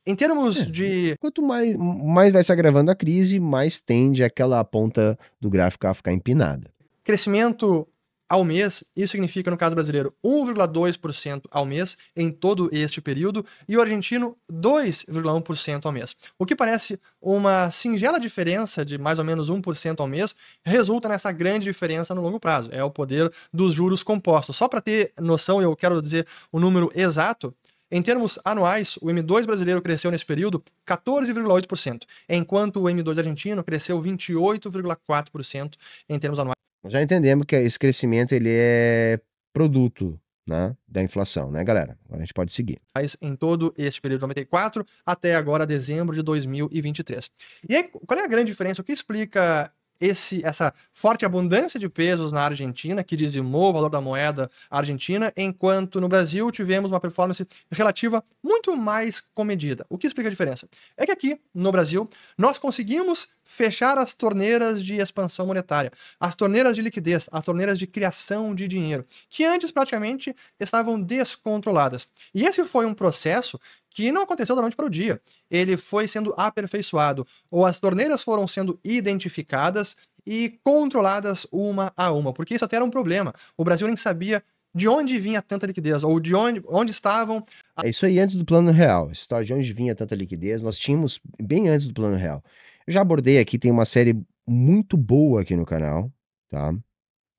Em termos é, de. Quanto mais, mais vai se agravando a crise, mais tende aquela ponta do gráfico a ficar empinada. Crescimento ao mês, isso significa, no caso brasileiro, 1,2% ao mês em todo este período, e o argentino, 2,1% ao mês. O que parece uma singela diferença de mais ou menos 1% ao mês, resulta nessa grande diferença no longo prazo. É o poder dos juros compostos. Só para ter noção, eu quero dizer o número exato. Em termos anuais, o M2 brasileiro cresceu nesse período 14,8%, enquanto o M2 argentino cresceu 28,4% em termos anuais já entendemos que esse crescimento ele é produto né, da inflação, né, galera? Agora a gente pode seguir. Mas Em todo este período de 94 até agora dezembro de 2023. E aí, qual é a grande diferença? O que explica esse, essa forte abundância de pesos na Argentina, que dizimou o valor da moeda argentina, enquanto no Brasil tivemos uma performance relativa muito mais comedida. O que explica a diferença? É que aqui, no Brasil, nós conseguimos fechar as torneiras de expansão monetária, as torneiras de liquidez, as torneiras de criação de dinheiro, que antes praticamente estavam descontroladas. E esse foi um processo que não aconteceu da noite para o dia. Ele foi sendo aperfeiçoado, ou as torneiras foram sendo identificadas e controladas uma a uma, porque isso até era um problema. O Brasil nem sabia de onde vinha tanta liquidez, ou de onde, onde estavam. A... É isso aí antes do plano real. A história de onde vinha tanta liquidez, nós tínhamos bem antes do plano real. Eu já abordei aqui, tem uma série muito boa aqui no canal, tá?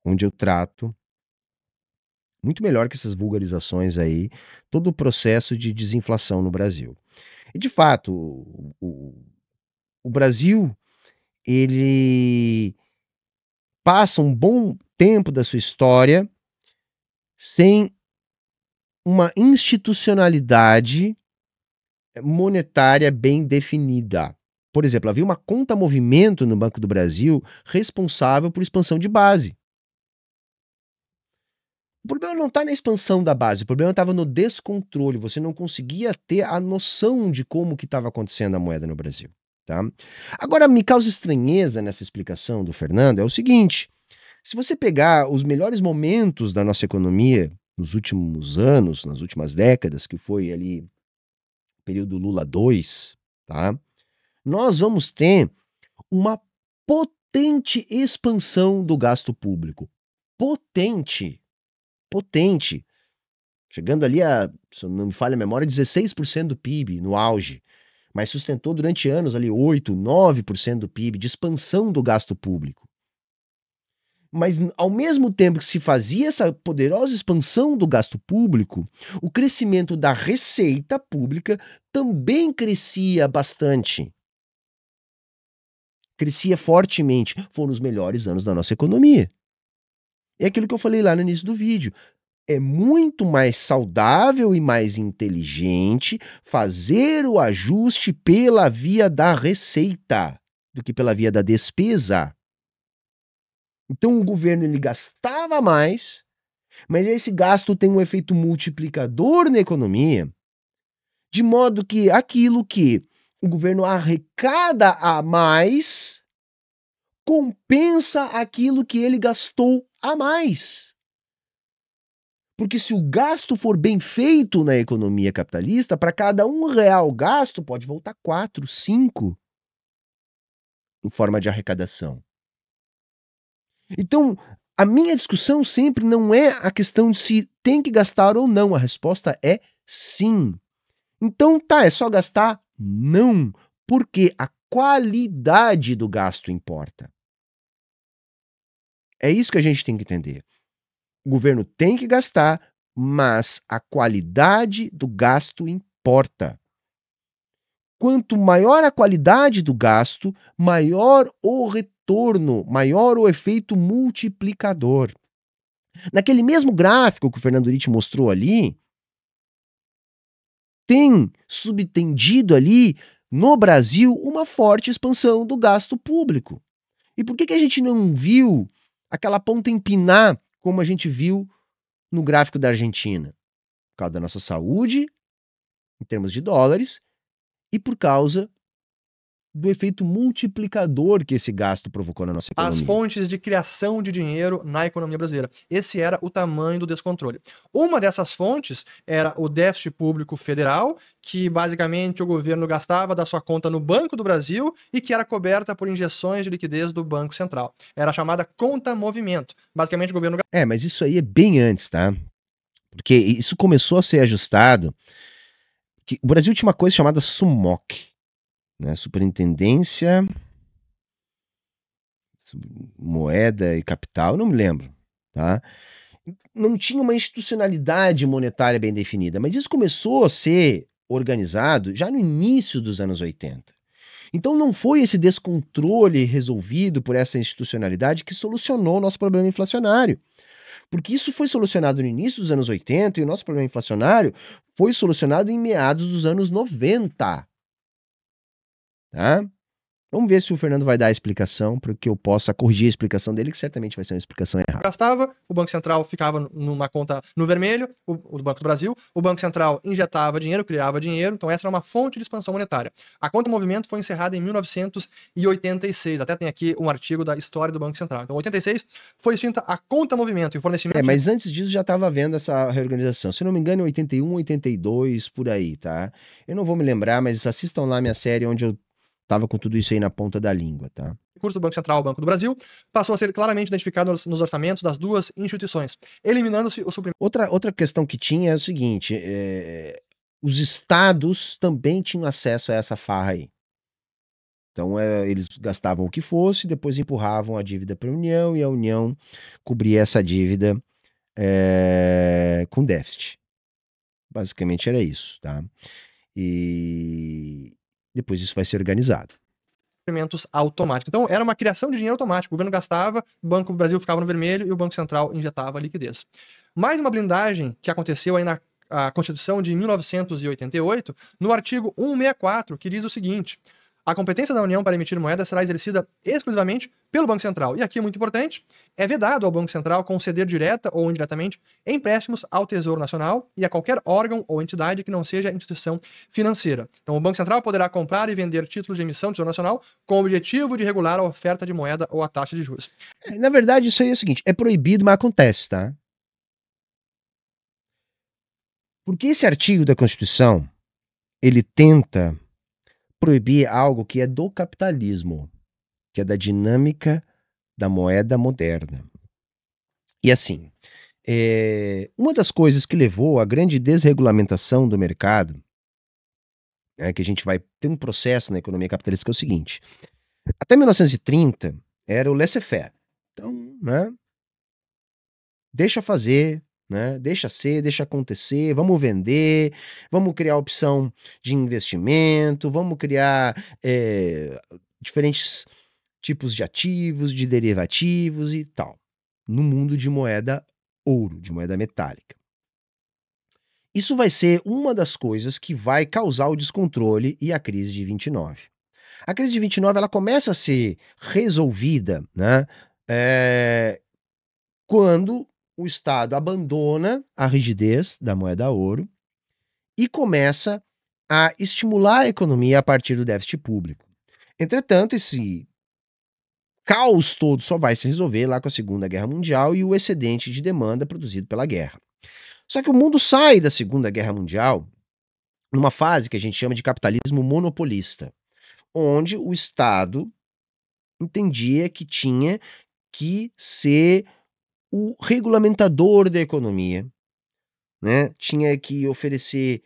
Onde eu trato muito melhor que essas vulgarizações aí, todo o processo de desinflação no Brasil. E de fato, o, o, o Brasil ele passa um bom tempo da sua história sem uma institucionalidade monetária bem definida. Por exemplo, havia uma conta movimento no Banco do Brasil responsável por expansão de base. O problema não está na expansão da base, o problema estava no descontrole. Você não conseguia ter a noção de como que estava acontecendo a moeda no Brasil. Tá? Agora, me causa estranheza nessa explicação do Fernando é o seguinte: se você pegar os melhores momentos da nossa economia nos últimos anos, nas últimas décadas, que foi ali período Lula 2, tá? Nós vamos ter uma potente expansão do gasto público. Potente, potente, chegando ali a, se não me falha a memória, 16% do PIB no auge, mas sustentou durante anos ali 8, 9% do PIB de expansão do gasto público. Mas ao mesmo tempo que se fazia essa poderosa expansão do gasto público, o crescimento da receita pública também crescia bastante. Crescia fortemente. Foram os melhores anos da nossa economia. É aquilo que eu falei lá no início do vídeo. É muito mais saudável e mais inteligente fazer o ajuste pela via da receita do que pela via da despesa. Então o governo ele gastava mais, mas esse gasto tem um efeito multiplicador na economia, de modo que aquilo que o governo arrecada a mais compensa aquilo que ele gastou a mais. Porque se o gasto for bem feito na economia capitalista, para cada um real gasto pode voltar quatro, cinco em forma de arrecadação. Então, a minha discussão sempre não é a questão de se tem que gastar ou não, a resposta é sim. Então, tá, é só gastar? Não, porque a qualidade do gasto importa. É isso que a gente tem que entender. O governo tem que gastar, mas a qualidade do gasto importa. Quanto maior a qualidade do gasto, maior o retorno, maior o efeito multiplicador. Naquele mesmo gráfico que o Fernando Litt mostrou ali, tem subtendido ali no Brasil, uma forte expansão do gasto público. E por que, que a gente não viu aquela ponta empinar como a gente viu no gráfico da Argentina? Por causa da nossa saúde, em termos de dólares, e por causa do efeito multiplicador que esse gasto provocou na nossa economia. As fontes de criação de dinheiro na economia brasileira. Esse era o tamanho do descontrole. Uma dessas fontes era o déficit público federal, que basicamente o governo gastava da sua conta no Banco do Brasil e que era coberta por injeções de liquidez do Banco Central. Era chamada conta movimento. Basicamente o governo É, mas isso aí é bem antes, tá? Porque isso começou a ser ajustado. o Brasil tinha uma coisa chamada SUMOC né? Superintendência, moeda e capital, não me lembro, tá? Não tinha uma institucionalidade monetária bem definida, mas isso começou a ser organizado já no início dos anos 80. Então não foi esse descontrole resolvido por essa institucionalidade que solucionou o nosso problema inflacionário. Porque isso foi solucionado no início dos anos 80 e o nosso problema inflacionário foi solucionado em meados dos anos 90. Tá? Vamos ver se o Fernando vai dar a explicação para que eu possa corrigir a explicação dele, que certamente vai ser uma explicação errada. Gastava, o Banco Central ficava numa conta no vermelho, o, o, Banco do Brasil, o Banco Central injetava dinheiro, criava dinheiro, então essa era uma fonte de expansão monetária. A conta movimento foi encerrada em 1986, até tem aqui um artigo da história do Banco Central. Então, 86 foi extinta a conta movimento e fornecimento. É, mas antes disso já estava havendo essa reorganização. Se não me engano, em 81, 82, por aí, tá? Eu não vou me lembrar, mas assistam lá minha série onde eu estava com tudo isso aí na ponta da língua, tá? O curso do Banco Central ao Banco do Brasil passou a ser claramente identificado nos orçamentos das duas instituições, eliminando-se o suprimento. Outra, outra questão que tinha é o seguinte: é... os estados também tinham acesso a essa farra aí. Então eles gastavam o que fosse, depois empurravam a dívida para a União e a União cobria essa dívida é... com déficit. Basicamente era isso, tá? E, depois isso vai ser organizado. Investimentos automáticos. Então, era uma criação de dinheiro automático. O governo gastava, o Banco do Brasil ficava no vermelho e o Banco Central injetava liquidez. Mais uma blindagem que aconteceu aí na Constituição de 1988, no artigo 164, que diz o seguinte: a competência da União para emitir moeda será exercida exclusivamente pelo Banco Central. E aqui, muito importante, é vedado ao Banco Central conceder direta ou indiretamente empréstimos ao Tesouro Nacional e a qualquer órgão ou entidade que não seja instituição financeira. Então, o Banco Central poderá comprar e vender títulos de emissão do Tesouro Nacional com o objetivo de regular a oferta de moeda ou a taxa de juros. É, na verdade, isso aí é o seguinte: é proibido, mas acontece, tá? Porque esse artigo da Constituição ele tenta proibir algo que é do capitalismo, que é da dinâmica da moeda moderna. E assim, é, uma das coisas que levou à grande desregulamentação do mercado, é que a gente vai ter um processo na economia capitalista que é o seguinte: até 1930 era o laissez-faire. Então, né, deixa fazer, né? Deixa ser, deixa acontecer, vamos vender, vamos criar opção de investimento, vamos criar é, diferentes tipos de ativos, de derivativos e tal, no mundo de moeda ouro, de moeda metálica. Isso vai ser uma das coisas que vai causar o descontrole e a crise de 29. A crise de 29 ela começa a ser resolvida né, é, quando o Estado abandona a rigidez da moeda ouro e começa a estimular a economia a partir do déficit público. Entretanto, esse caos todo só vai se resolver lá com a Segunda Guerra Mundial e o excedente de demanda produzido pela guerra. Só que o mundo sai da Segunda Guerra Mundial numa fase que a gente chama de capitalismo monopolista, onde o Estado entendia que tinha que ser o regulamentador da economia, né? tinha que oferecer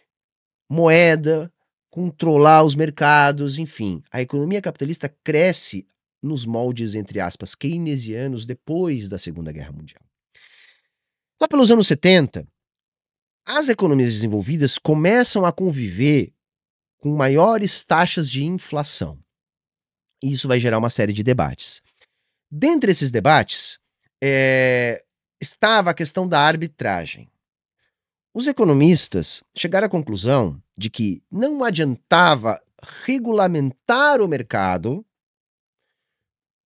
moeda, controlar os mercados, enfim. A economia capitalista cresce nos moldes, entre aspas, keynesianos depois da Segunda Guerra Mundial. Lá pelos anos 70, as economias desenvolvidas começam a conviver com maiores taxas de inflação. E isso vai gerar uma série de debates. Dentre esses debates, é, estava a questão da arbitragem. Os economistas chegaram à conclusão de que não adiantava regulamentar o mercado,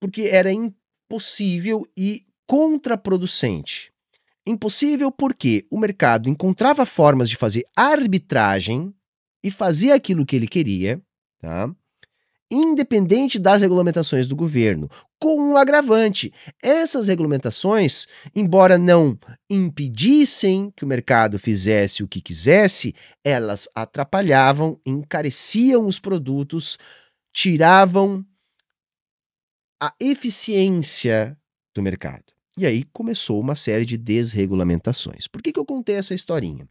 porque era impossível e contraproducente. Impossível porque o mercado encontrava formas de fazer arbitragem e fazia aquilo que ele queria, tá? independente das regulamentações do governo, com um agravante. Essas regulamentações, embora não impedissem que o mercado fizesse o que quisesse, elas atrapalhavam, encareciam os produtos, tiravam a eficiência do mercado. E aí começou uma série de desregulamentações. Por que, que eu contei essa historinha?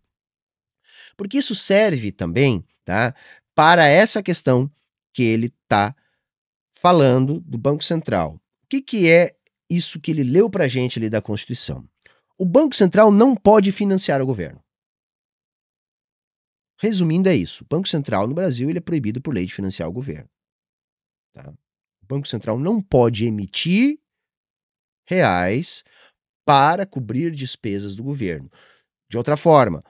Porque isso serve também tá, para essa questão que ele está falando do Banco Central. O que, que é isso que ele leu para a gente ali da Constituição? O Banco Central não pode financiar o governo. Resumindo, é isso. O Banco Central no Brasil ele é proibido por lei de financiar o governo. Tá? O Banco Central não pode emitir reais para cobrir despesas do governo. De outra forma,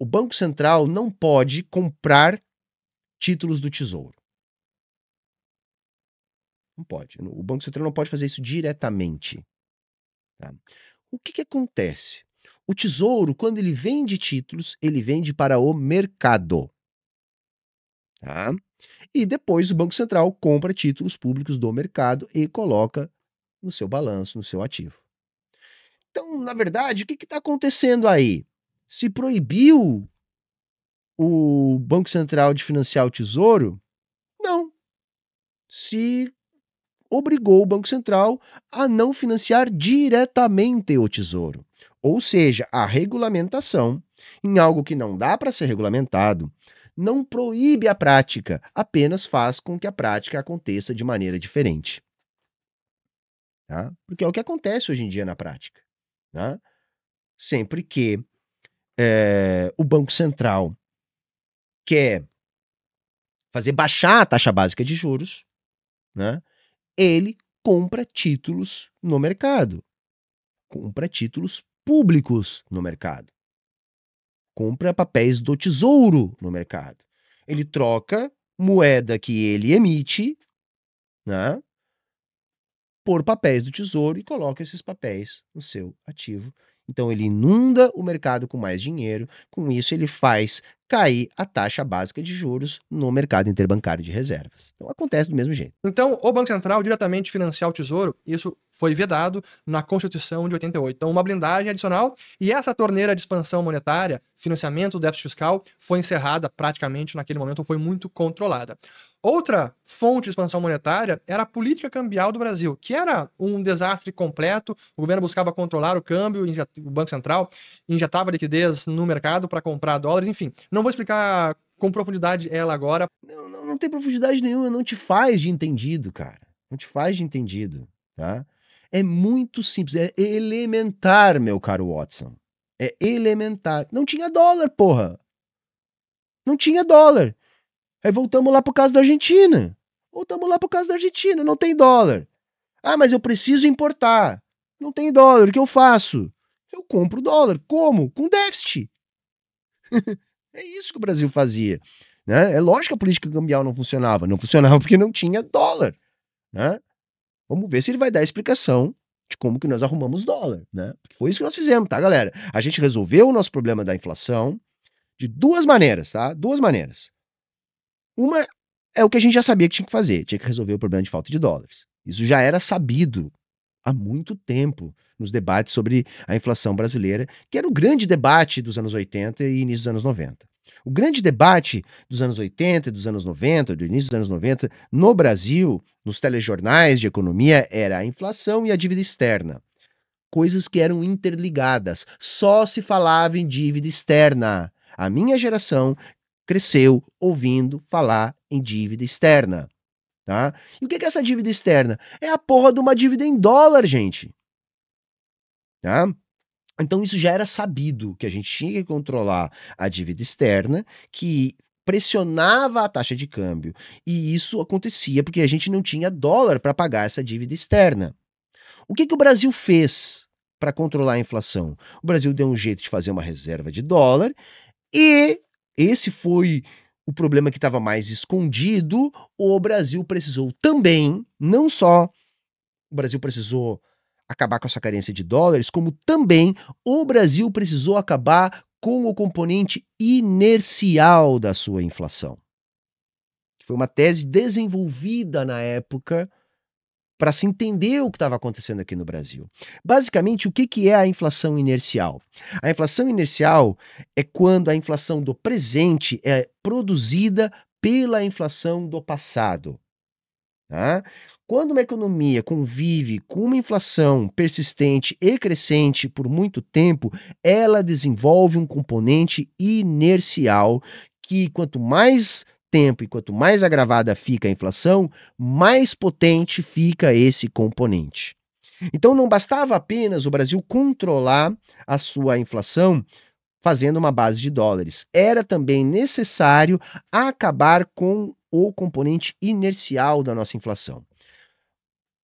o Banco Central não pode comprar títulos do Tesouro. Não pode. O Banco Central não pode fazer isso diretamente. Tá? O que, que acontece? O Tesouro, quando ele vende títulos, ele vende para o mercado. Tá? E depois o Banco Central compra títulos públicos do mercado e coloca no seu balanço, no seu ativo. Então, na verdade, o que está acontecendo aí? Se proibiu o Banco Central de financiar o Tesouro? Não. Se obrigou o Banco Central a não financiar diretamente o Tesouro. Ou seja, a regulamentação, em algo que não dá para ser regulamentado, não proíbe a prática, apenas faz com que a prática aconteça de maneira diferente. Tá? Porque é o que acontece hoje em dia na prática. Tá? Sempre que é, o Banco Central quer fazer baixar a taxa básica de juros, né? ele compra títulos no mercado. Compra títulos públicos no mercado. Compra papéis do tesouro no mercado. Ele troca moeda que ele emite né, por papéis do tesouro e coloca esses papéis no seu ativo então ele inunda o mercado com mais dinheiro, com isso ele faz cair a taxa básica de juros no mercado interbancário de reservas. Então acontece do mesmo jeito. Então, o Banco Central diretamente financiar o Tesouro, isso foi vedado na Constituição de 88. Então, uma blindagem adicional e essa torneira de expansão monetária, financiamento do déficit fiscal, foi encerrada praticamente naquele momento, foi muito controlada. Outra fonte de expansão monetária era a política cambial do Brasil, que era um desastre completo. O governo buscava controlar o câmbio, o Banco Central injetava liquidez no mercado para comprar dólares, enfim. Não vou explicar com profundidade ela agora. Não, não, não tem profundidade nenhuma, não te faz de entendido, cara. Não te faz de entendido, tá? É muito simples, é elementar, meu caro Watson. É elementar. Não tinha dólar, porra. Não tinha dólar. Aí voltamos lá por causa da Argentina. Voltamos lá por causa da Argentina, não tem dólar. Ah, mas eu preciso importar. Não tem dólar, o que eu faço? Eu compro dólar. Como? Com déficit. é isso que o Brasil fazia. Né? É lógico que a política cambial não funcionava. Não funcionava porque não tinha dólar. Né? Vamos ver se ele vai dar a explicação de como que nós arrumamos dólar. Né? Porque foi isso que nós fizemos, tá, galera? A gente resolveu o nosso problema da inflação de duas maneiras, tá? Duas maneiras. Uma é o que a gente já sabia que tinha que fazer, tinha que resolver o problema de falta de dólares. Isso já era sabido há muito tempo nos debates sobre a inflação brasileira, que era o grande debate dos anos 80 e início dos anos 90. O grande debate dos anos 80 e dos anos 90, do início dos anos 90, no Brasil, nos telejornais de economia, era a inflação e a dívida externa. Coisas que eram interligadas. Só se falava em dívida externa. A minha geração cresceu ouvindo falar em dívida externa. Tá? E o que é essa dívida externa? É a porra de uma dívida em dólar, gente. Tá? Então isso já era sabido que a gente tinha que controlar a dívida externa, que pressionava a taxa de câmbio. E isso acontecia porque a gente não tinha dólar para pagar essa dívida externa. O que, que o Brasil fez para controlar a inflação? O Brasil deu um jeito de fazer uma reserva de dólar e esse foi o problema que estava mais escondido. O Brasil precisou também, não só o Brasil precisou acabar com essa carência de dólares, como também o Brasil precisou acabar com o componente inercial da sua inflação. Foi uma tese desenvolvida na época para se entender o que estava acontecendo aqui no Brasil. Basicamente, o que, que é a inflação inercial? A inflação inercial é quando a inflação do presente é produzida pela inflação do passado. Tá? Quando uma economia convive com uma inflação persistente e crescente por muito tempo, ela desenvolve um componente inercial que, quanto mais tempo e quanto mais agravada fica a inflação, mais potente fica esse componente. Então não bastava apenas o Brasil controlar a sua inflação fazendo uma base de dólares. Era também necessário acabar com o componente inercial da nossa inflação.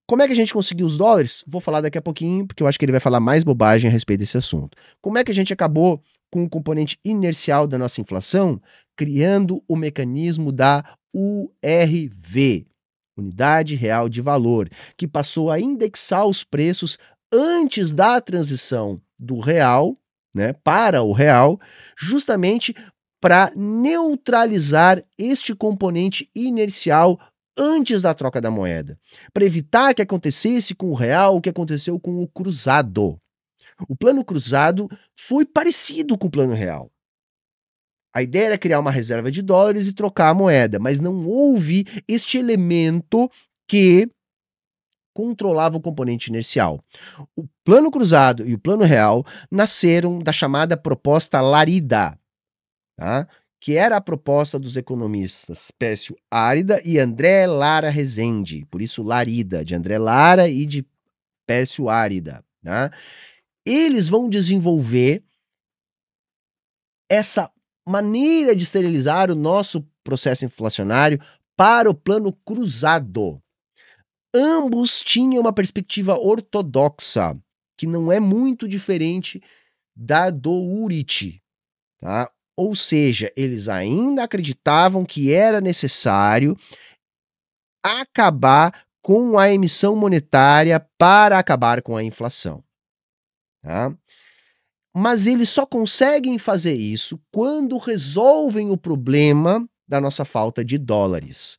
Como é que a gente conseguiu os dólares? Vou falar daqui a pouquinho, porque eu acho que ele vai falar mais bobagem a respeito desse assunto. Como é que a gente acabou com o componente inercial da nossa inflação, criando o mecanismo da URV, Unidade Real de Valor, que passou a indexar os preços antes da transição do real né, para o real, justamente para neutralizar este componente inercial antes da troca da moeda, para evitar que acontecesse com o real o que aconteceu com o cruzado. O plano cruzado foi parecido com o plano real. A ideia era criar uma reserva de dólares e trocar a moeda, mas não houve este elemento que controlava o componente inercial. O plano cruzado e o plano real nasceram da chamada proposta Larida, tá? que era a proposta dos economistas Pécio Árida e André Lara Rezende, por isso Larida, de André Lara e de Pércio Árida. Né? eles vão desenvolver essa maneira de esterilizar o nosso processo inflacionário para o plano cruzado. Ambos tinham uma perspectiva ortodoxa, que não é muito diferente da do Urich. Tá? Ou seja, eles ainda acreditavam que era necessário acabar com a emissão monetária para acabar com a inflação. Tá? Mas eles só conseguem fazer isso quando resolvem o problema da nossa falta de dólares.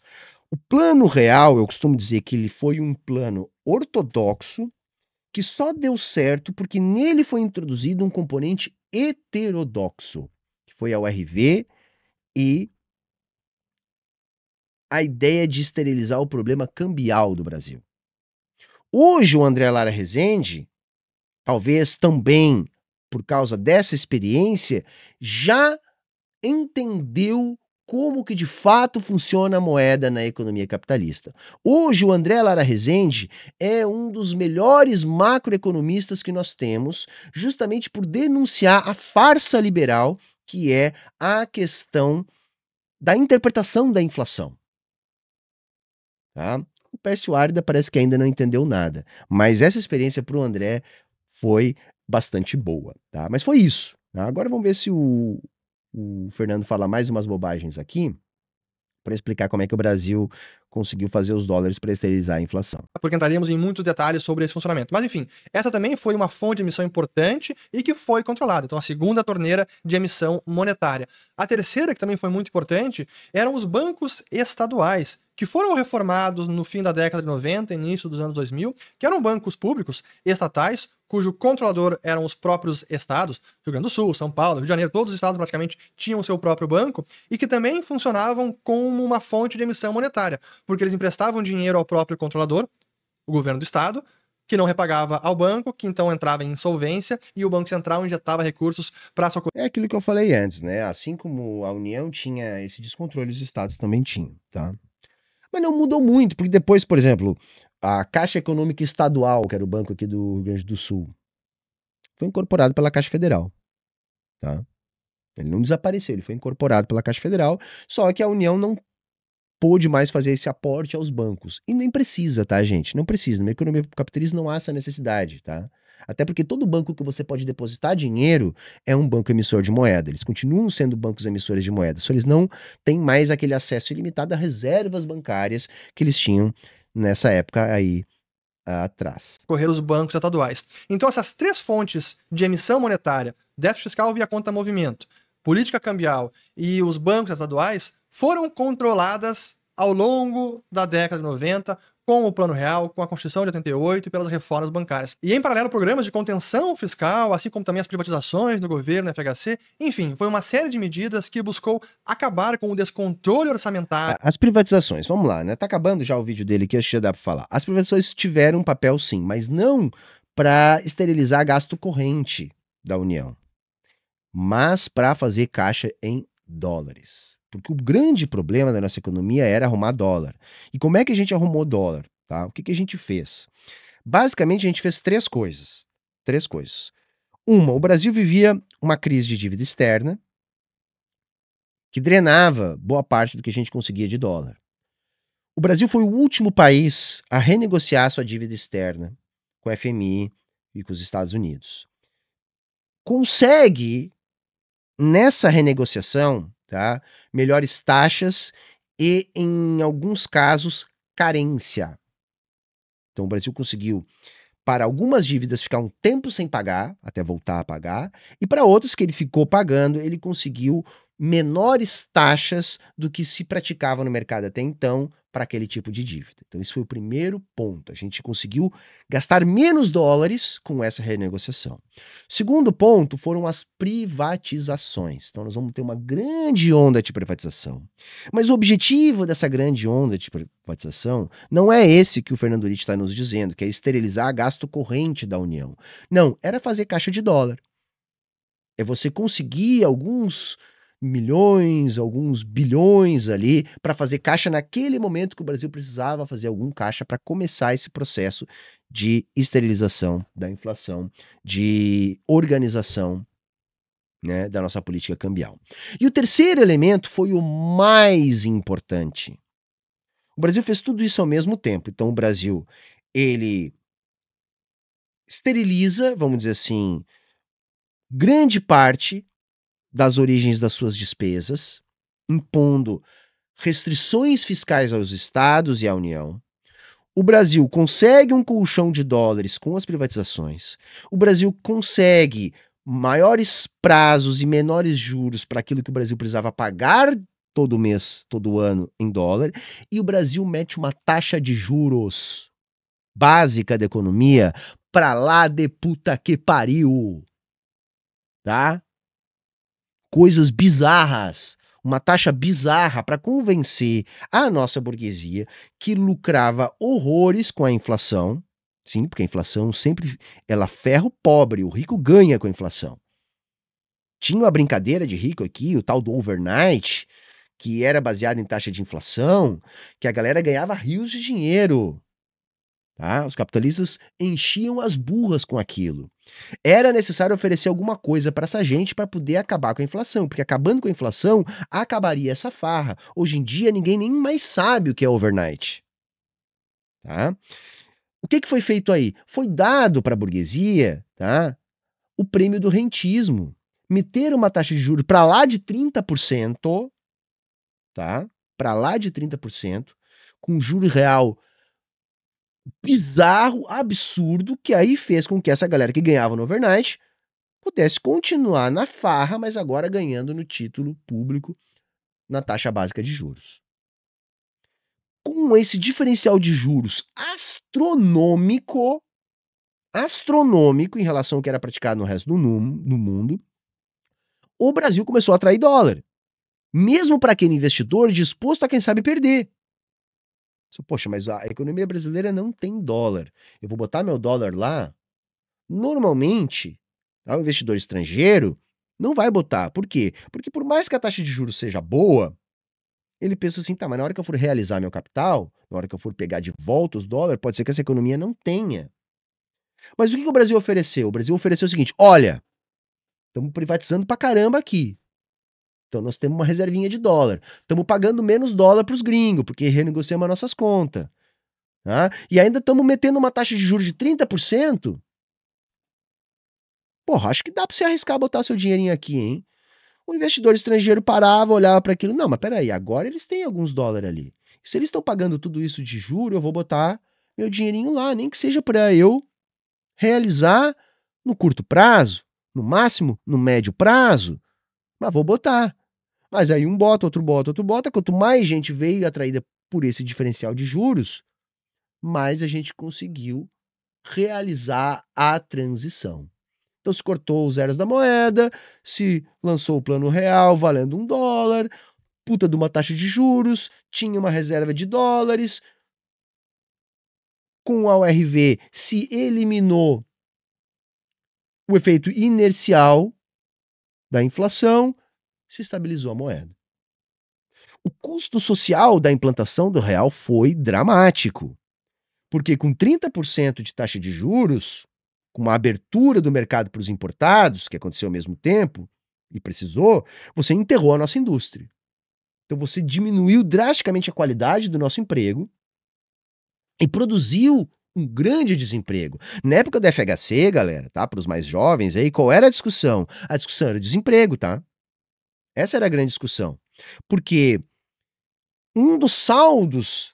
O plano real, eu costumo dizer que ele foi um plano ortodoxo que só deu certo porque nele foi introduzido um componente heterodoxo, que foi a URV e a ideia de esterilizar o problema cambial do Brasil. Hoje o André Lara Rezende talvez também por causa dessa experiência, já entendeu como que de fato funciona a moeda na economia capitalista. Hoje o André Lara Rezende é um dos melhores macroeconomistas que nós temos, justamente por denunciar a farsa liberal que é a questão da interpretação da inflação. Tá? O Pércio Arda parece que ainda não entendeu nada, mas essa experiência para o André foi bastante boa, tá? Mas foi isso. Né? Agora vamos ver se o, o Fernando fala mais umas bobagens aqui para explicar como é que o Brasil conseguiu fazer os dólares para esterilizar a inflação. Porque entraríamos em muitos detalhes sobre esse funcionamento. Mas enfim, essa também foi uma fonte de emissão importante e que foi controlada. Então a segunda torneira de emissão monetária. A terceira, que também foi muito importante, eram os bancos estaduais, que foram reformados no fim da década de 90, início dos anos 2000, que eram bancos públicos, estatais, cujo controlador eram os próprios estados, Rio Grande do Sul, São Paulo, Rio de Janeiro, todos os estados praticamente tinham seu próprio banco, e que também funcionavam como uma fonte de emissão monetária, porque eles emprestavam dinheiro ao próprio controlador, o governo do estado, que não repagava ao banco, que então entrava em insolvência e o Banco Central injetava recursos para sua... É aquilo que eu falei antes, né? Assim como a União tinha esse descontrole, os estados também tinham, tá? Mas não mudou muito, porque depois, por exemplo, a Caixa Econômica Estadual, que era o banco aqui do Rio Grande do Sul, foi incorporado pela Caixa Federal. Tá? Ele não desapareceu, ele foi incorporado pela Caixa Federal, só que a União não pôde mais fazer esse aporte aos bancos. E nem precisa, tá, gente? Não precisa. Na economia capitalista não há essa necessidade, tá? Até porque todo banco que você pode depositar dinheiro é um banco emissor de moeda. Eles continuam sendo bancos emissores de moeda, só eles não têm mais aquele acesso ilimitado a reservas bancárias que eles tinham nessa época aí atrás. Correr os bancos estaduais. Então, essas três fontes de emissão monetária, déficit fiscal via conta movimento, política cambial e os bancos estaduais, foram controladas ao longo da década de 90, com o Plano Real, com a Constituição de 88 e pelas reformas bancárias. E em paralelo, programas de contenção fiscal, assim como também as privatizações do governo, FHC, enfim, foi uma série de medidas que buscou acabar com o descontrole orçamentário. As privatizações, vamos lá, né? Tá acabando já o vídeo dele que já dá para falar. As privatizações tiveram um papel sim, mas não para esterilizar gasto corrente da União, mas para fazer caixa em dólares. Porque o grande problema da nossa economia era arrumar dólar. E como é que a gente arrumou dólar? Tá? O que, que a gente fez? Basicamente, a gente fez três coisas. Três coisas. Uma, o Brasil vivia uma crise de dívida externa que drenava boa parte do que a gente conseguia de dólar. O Brasil foi o último país a renegociar sua dívida externa com a FMI e com os Estados Unidos. Consegue, nessa renegociação, tá? melhores taxas e, em alguns casos, carência. Então, o Brasil conseguiu, para algumas dívidas, ficar um tempo sem pagar, até voltar a pagar, e para outras que ele ficou pagando, ele conseguiu menores taxas do que se praticava no mercado até então para aquele tipo de dívida. Então, esse foi o primeiro ponto. A gente conseguiu gastar menos dólares com essa renegociação. Segundo ponto foram as privatizações. Então, nós vamos ter uma grande onda de privatização. Mas o objetivo dessa grande onda de privatização não é esse que o Fernando Litt está nos dizendo, que é esterilizar gasto corrente da União. Não, era fazer caixa de dólar. É você conseguir alguns milhões, alguns bilhões ali para fazer caixa naquele momento que o Brasil precisava fazer algum caixa para começar esse processo de esterilização da inflação, de organização né, da nossa política cambial. E o terceiro elemento foi o mais importante. O Brasil fez tudo isso ao mesmo tempo. Então o Brasil ele esteriliza, vamos dizer assim, grande parte das origens das suas despesas, impondo restrições fiscais aos estados e à União. O Brasil consegue um colchão de dólares com as privatizações. O Brasil consegue maiores prazos e menores juros para aquilo que o Brasil precisava pagar todo mês, todo ano em dólar. E o Brasil mete uma taxa de juros básica da economia para lá de puta que pariu. Tá? coisas bizarras, uma taxa bizarra para convencer a nossa burguesia que lucrava horrores com a inflação. Sim, porque a inflação sempre ela ferra o pobre, o rico ganha com a inflação. Tinha uma brincadeira de rico aqui, o tal do overnight, que era baseado em taxa de inflação, que a galera ganhava rios de dinheiro Tá? Os capitalistas enchiam as burras com aquilo. Era necessário oferecer alguma coisa para essa gente para poder acabar com a inflação, porque acabando com a inflação, acabaria essa farra. Hoje em dia, ninguém nem mais sabe o que é overnight. Tá? O que, que foi feito aí? Foi dado para a burguesia tá? o prêmio do rentismo. Meter uma taxa de juros para lá de 30%, tá? para lá de 30%, com juro real bizarro, absurdo, que aí fez com que essa galera que ganhava no overnight pudesse continuar na farra, mas agora ganhando no título público na taxa básica de juros. Com esse diferencial de juros astronômico, astronômico em relação ao que era praticado no resto do, num, mundo, o Brasil começou a atrair dólar. Mesmo para aquele investidor disposto a, quem sabe, perder. Poxa, mas a economia brasileira não tem dólar. Eu vou botar meu dólar lá. Normalmente, tá, o investidor estrangeiro não vai botar. Por quê? Porque por mais que a taxa de juros seja boa, ele pensa assim, tá, mas na hora que eu for realizar meu capital, na hora que eu for pegar de volta os dólares, pode ser que essa economia não tenha. Mas o que, que o Brasil ofereceu? O Brasil ofereceu o seguinte: olha, estamos privatizando pra caramba aqui. Então nós temos uma reservinha de dólar. Estamos pagando menos dólar para os gringos, porque renegociamos as nossas contas. Tá? E ainda estamos metendo uma taxa de juros de 30%. Porra, acho que dá para você arriscar botar seu dinheirinho aqui, hein? O investidor estrangeiro parava, olhava para aquilo. Não, mas peraí, agora eles têm alguns dólares ali. Se eles estão pagando tudo isso de juro, eu vou botar meu dinheirinho lá, nem que seja para eu realizar no curto prazo, no máximo no médio prazo, mas vou botar. Mas aí um bota, outro bota, outro bota. Quanto mais gente veio atraída por esse diferencial de juros, mais a gente conseguiu realizar a transição. Então se cortou os zeros da moeda, se lançou o plano real valendo um dólar, puta de uma taxa de juros, tinha uma reserva de dólares. Com a URV se eliminou o efeito inercial da inflação se estabilizou a moeda. O custo social da implantação do real foi dramático, porque com 30% de taxa de juros, com uma abertura do mercado para os importados, que aconteceu ao mesmo tempo e precisou, você enterrou a nossa indústria. Então você diminuiu drasticamente a qualidade do nosso emprego e produziu um grande desemprego. Na época do FHC, galera, tá? Para os mais jovens aí, qual era a discussão? A discussão era o desemprego, tá? Essa era a grande discussão. Porque um dos saldos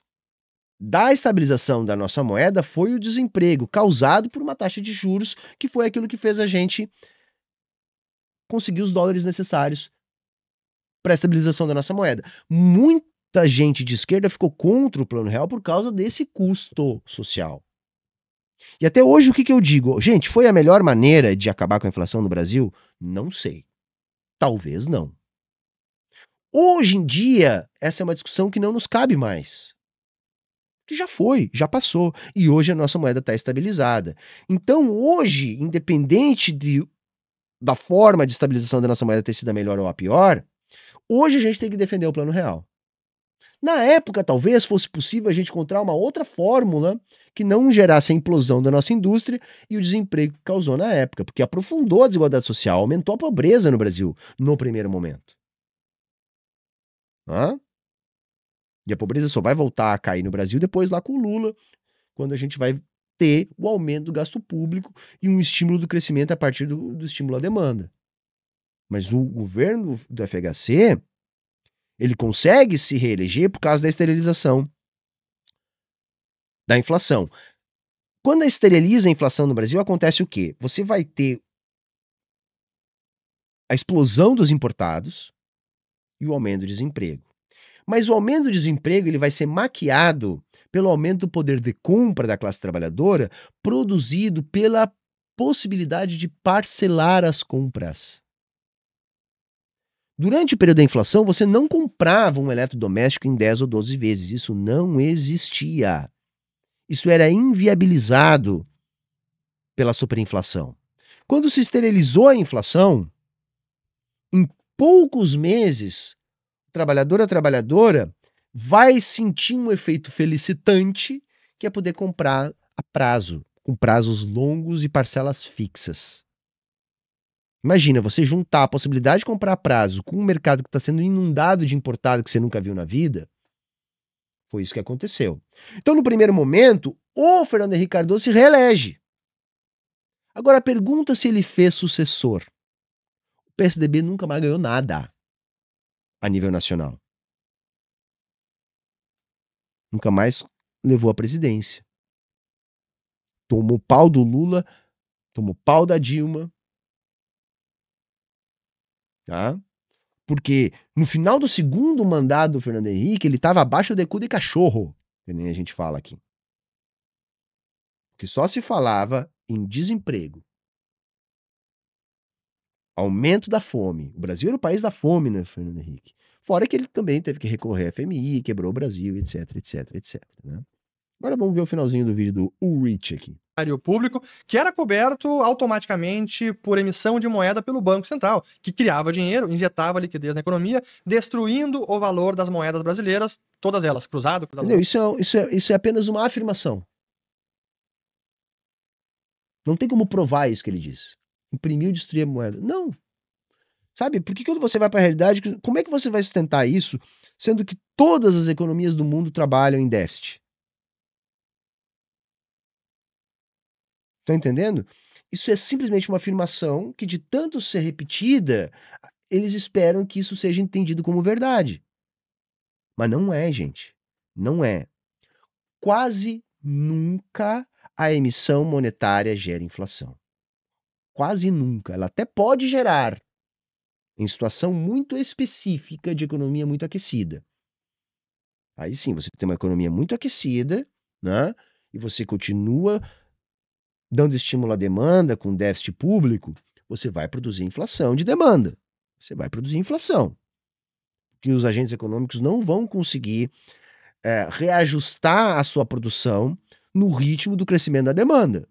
da estabilização da nossa moeda foi o desemprego causado por uma taxa de juros, que foi aquilo que fez a gente conseguir os dólares necessários para a estabilização da nossa moeda. Muita gente de esquerda ficou contra o plano real por causa desse custo social. E até hoje o que, que eu digo? Gente, foi a melhor maneira de acabar com a inflação no Brasil? Não sei. Talvez não. Hoje em dia, essa é uma discussão que não nos cabe mais. Que já foi, já passou. E hoje a nossa moeda está estabilizada. Então, hoje, independente de, da forma de estabilização da nossa moeda ter sido a melhor ou a pior, hoje a gente tem que defender o plano real. Na época, talvez fosse possível a gente encontrar uma outra fórmula que não gerasse a implosão da nossa indústria e o desemprego que causou na época, porque aprofundou a desigualdade social, aumentou a pobreza no Brasil no primeiro momento. Hã? E a pobreza só vai voltar a cair no Brasil depois lá com o Lula, quando a gente vai ter o aumento do gasto público e um estímulo do crescimento a partir do, do estímulo à demanda. Mas o governo do FHC, ele consegue se reeleger por causa da esterilização da inflação. Quando esteriliza a inflação no Brasil, acontece o quê? Você vai ter a explosão dos importados, e o aumento do desemprego. Mas o aumento do desemprego ele vai ser maquiado pelo aumento do poder de compra da classe trabalhadora, produzido pela possibilidade de parcelar as compras. Durante o período da inflação, você não comprava um eletrodoméstico em 10 ou 12 vezes. Isso não existia. Isso era inviabilizado pela superinflação. Quando se esterilizou a inflação, em poucos meses, o trabalhador ou a trabalhadora vai sentir um efeito felicitante, que é poder comprar a prazo, com prazos longos e parcelas fixas. Imagina você juntar a possibilidade de comprar a prazo com um mercado que está sendo inundado de importado que você nunca viu na vida. Foi isso que aconteceu. Então, no primeiro momento, o Fernando Henrique Cardoso se reelege. Agora, pergunta se ele fez sucessor. PSDB nunca mais ganhou nada a nível nacional. Nunca mais levou a presidência. Tomou pau do Lula, tomou pau da Dilma. Tá? Porque no final do segundo mandato do Fernando Henrique, ele estava abaixo de cu de cachorro, que nem a gente fala aqui. Que só se falava em desemprego, aumento da fome. O Brasil era o país da fome, né, Fernando Henrique? Fora que ele também teve que recorrer à FMI, quebrou o Brasil, etc, etc, etc. Né? Agora vamos ver o finalzinho do vídeo do Ulrich aqui. Público, que era coberto automaticamente por emissão de moeda pelo Banco Central, que criava dinheiro, injetava liquidez na economia, destruindo o valor das moedas brasileiras, todas elas, cruzado. cruzado. Entendeu? Isso é, isso, é, isso é apenas uma afirmação. Não tem como provar isso que ele diz imprimir e destruir a moeda. Não. Sabe? Porque quando você vai para a realidade, como é que você vai sustentar isso, sendo que todas as economias do mundo trabalham em déficit? Estão tá entendendo? Isso é simplesmente uma afirmação que, de tanto ser repetida, eles esperam que isso seja entendido como verdade. Mas não é, gente. Não é. Quase nunca a emissão monetária gera inflação quase nunca. Ela até pode gerar em situação muito específica de economia muito aquecida. Aí sim, você tem uma economia muito aquecida, né? E você continua dando estímulo à demanda com déficit público, você vai produzir inflação de demanda. Você vai produzir inflação. Que os agentes econômicos não vão conseguir é, reajustar a sua produção no ritmo do crescimento da demanda.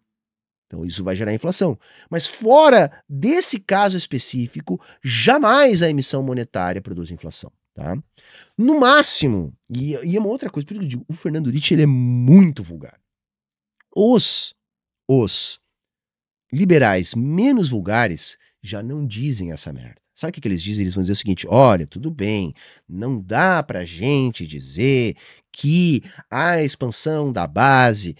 Então isso vai gerar inflação. Mas fora desse caso específico, jamais a emissão monetária produz inflação. Tá? No máximo, e, e é uma outra coisa, por isso que eu digo, o Fernando Rich ele é muito vulgar. Os, os liberais menos vulgares já não dizem essa merda. Sabe o que eles dizem? Eles vão dizer o seguinte: olha, tudo bem, não dá pra gente dizer que a expansão da base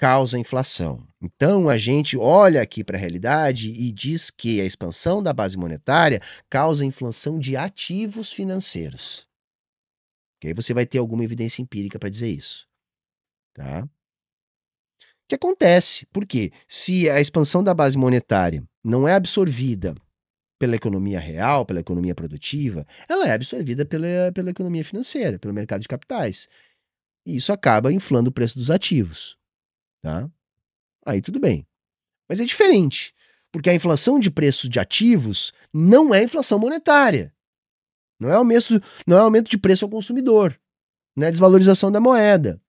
causa inflação. Então, a gente olha aqui para a realidade e diz que a expansão da base monetária causa inflação de ativos financeiros. Que aí você vai ter alguma evidência empírica para dizer isso. Tá? O que acontece? Porque se a expansão da base monetária não é absorvida pela economia real, pela economia produtiva, ela é absorvida pela, pela economia financeira, pelo mercado de capitais. E isso acaba inflando o preço dos ativos. Tá? Aí tudo bem. Mas é diferente, porque a inflação de preços de ativos não é inflação monetária. Não é aumento, não é aumento de preço ao consumidor. Não é desvalorização da moeda.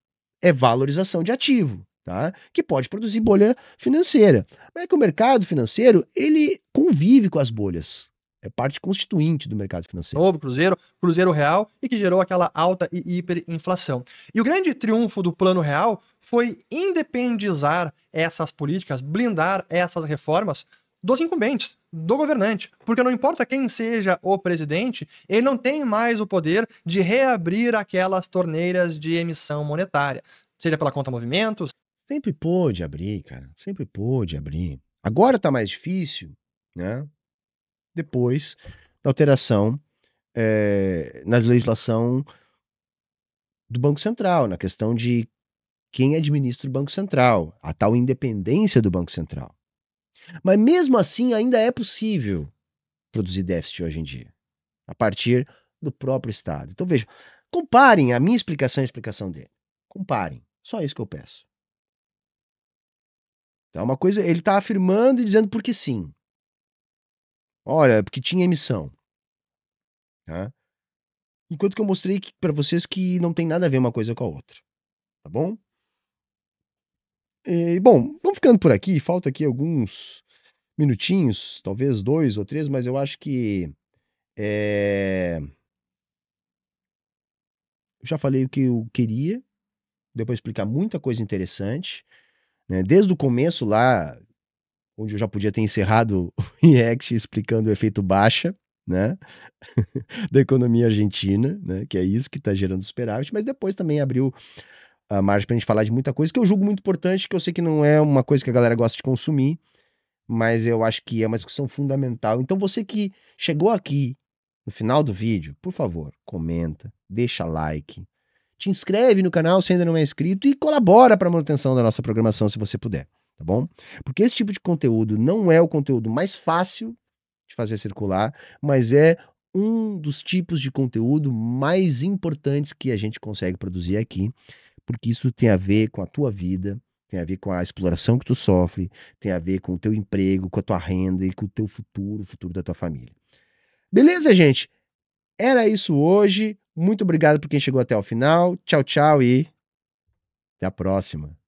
É valorização de ativo. Tá? que pode produzir bolha financeira. Mas é que o mercado financeiro ele convive com as bolhas. É parte constituinte do mercado financeiro. Novo Cruzeiro, Cruzeiro Real, e que gerou aquela alta e hiperinflação. E o grande triunfo do Plano Real foi independizar essas políticas, blindar essas reformas dos incumbentes, do governante. Porque não importa quem seja o presidente, ele não tem mais o poder de reabrir aquelas torneiras de emissão monetária, seja pela conta movimentos. Sempre pôde abrir, cara. Sempre pôde abrir. Agora tá mais difícil, né? depois da alteração é, na legislação do Banco Central, na questão de quem administra o Banco Central, a tal independência do Banco Central. Mas mesmo assim, ainda é possível produzir déficit hoje em dia, a partir do próprio Estado. Então vejam, comparem a minha explicação e a explicação dele. Comparem. Só isso que eu peço. Então, é uma coisa, ele está afirmando e dizendo porque sim. Olha, porque tinha emissão. Tá? Enquanto que eu mostrei para vocês que não tem nada a ver uma coisa com a outra. Tá bom? Eh, e, bom, vamos ficando por aqui. Falta aqui alguns minutinhos, talvez dois ou três, mas eu acho que. É... Eu já falei o que eu queria, deu para explicar muita coisa interessante. Né? Desde o começo lá, onde eu já podia ter encerrado o React explicando o efeito baixa, né, da economia argentina, né, que é isso que está gerando superávit, mas depois também abriu a margem para a gente falar de muita coisa que eu julgo muito importante, que eu sei que não é uma coisa que a galera gosta de consumir, mas eu acho que é uma discussão fundamental. Então você que chegou aqui no final do vídeo, por favor, comenta, deixa like, te inscreve no canal se ainda não é inscrito e colabora para a manutenção da nossa programação se você puder, tá bom? Porque esse tipo de conteúdo não é o conteúdo mais fácil de fazer circular, mas é um dos tipos de conteúdo mais importantes que a gente consegue produzir aqui, porque isso tem a ver com a tua vida, tem a ver com a exploração que tu sofre, tem a ver com o teu emprego, com a tua renda e com o teu futuro, o futuro da tua família. Beleza, gente? Era isso hoje. Muito obrigado por quem chegou até o final. Tchau, tchau e até a próxima.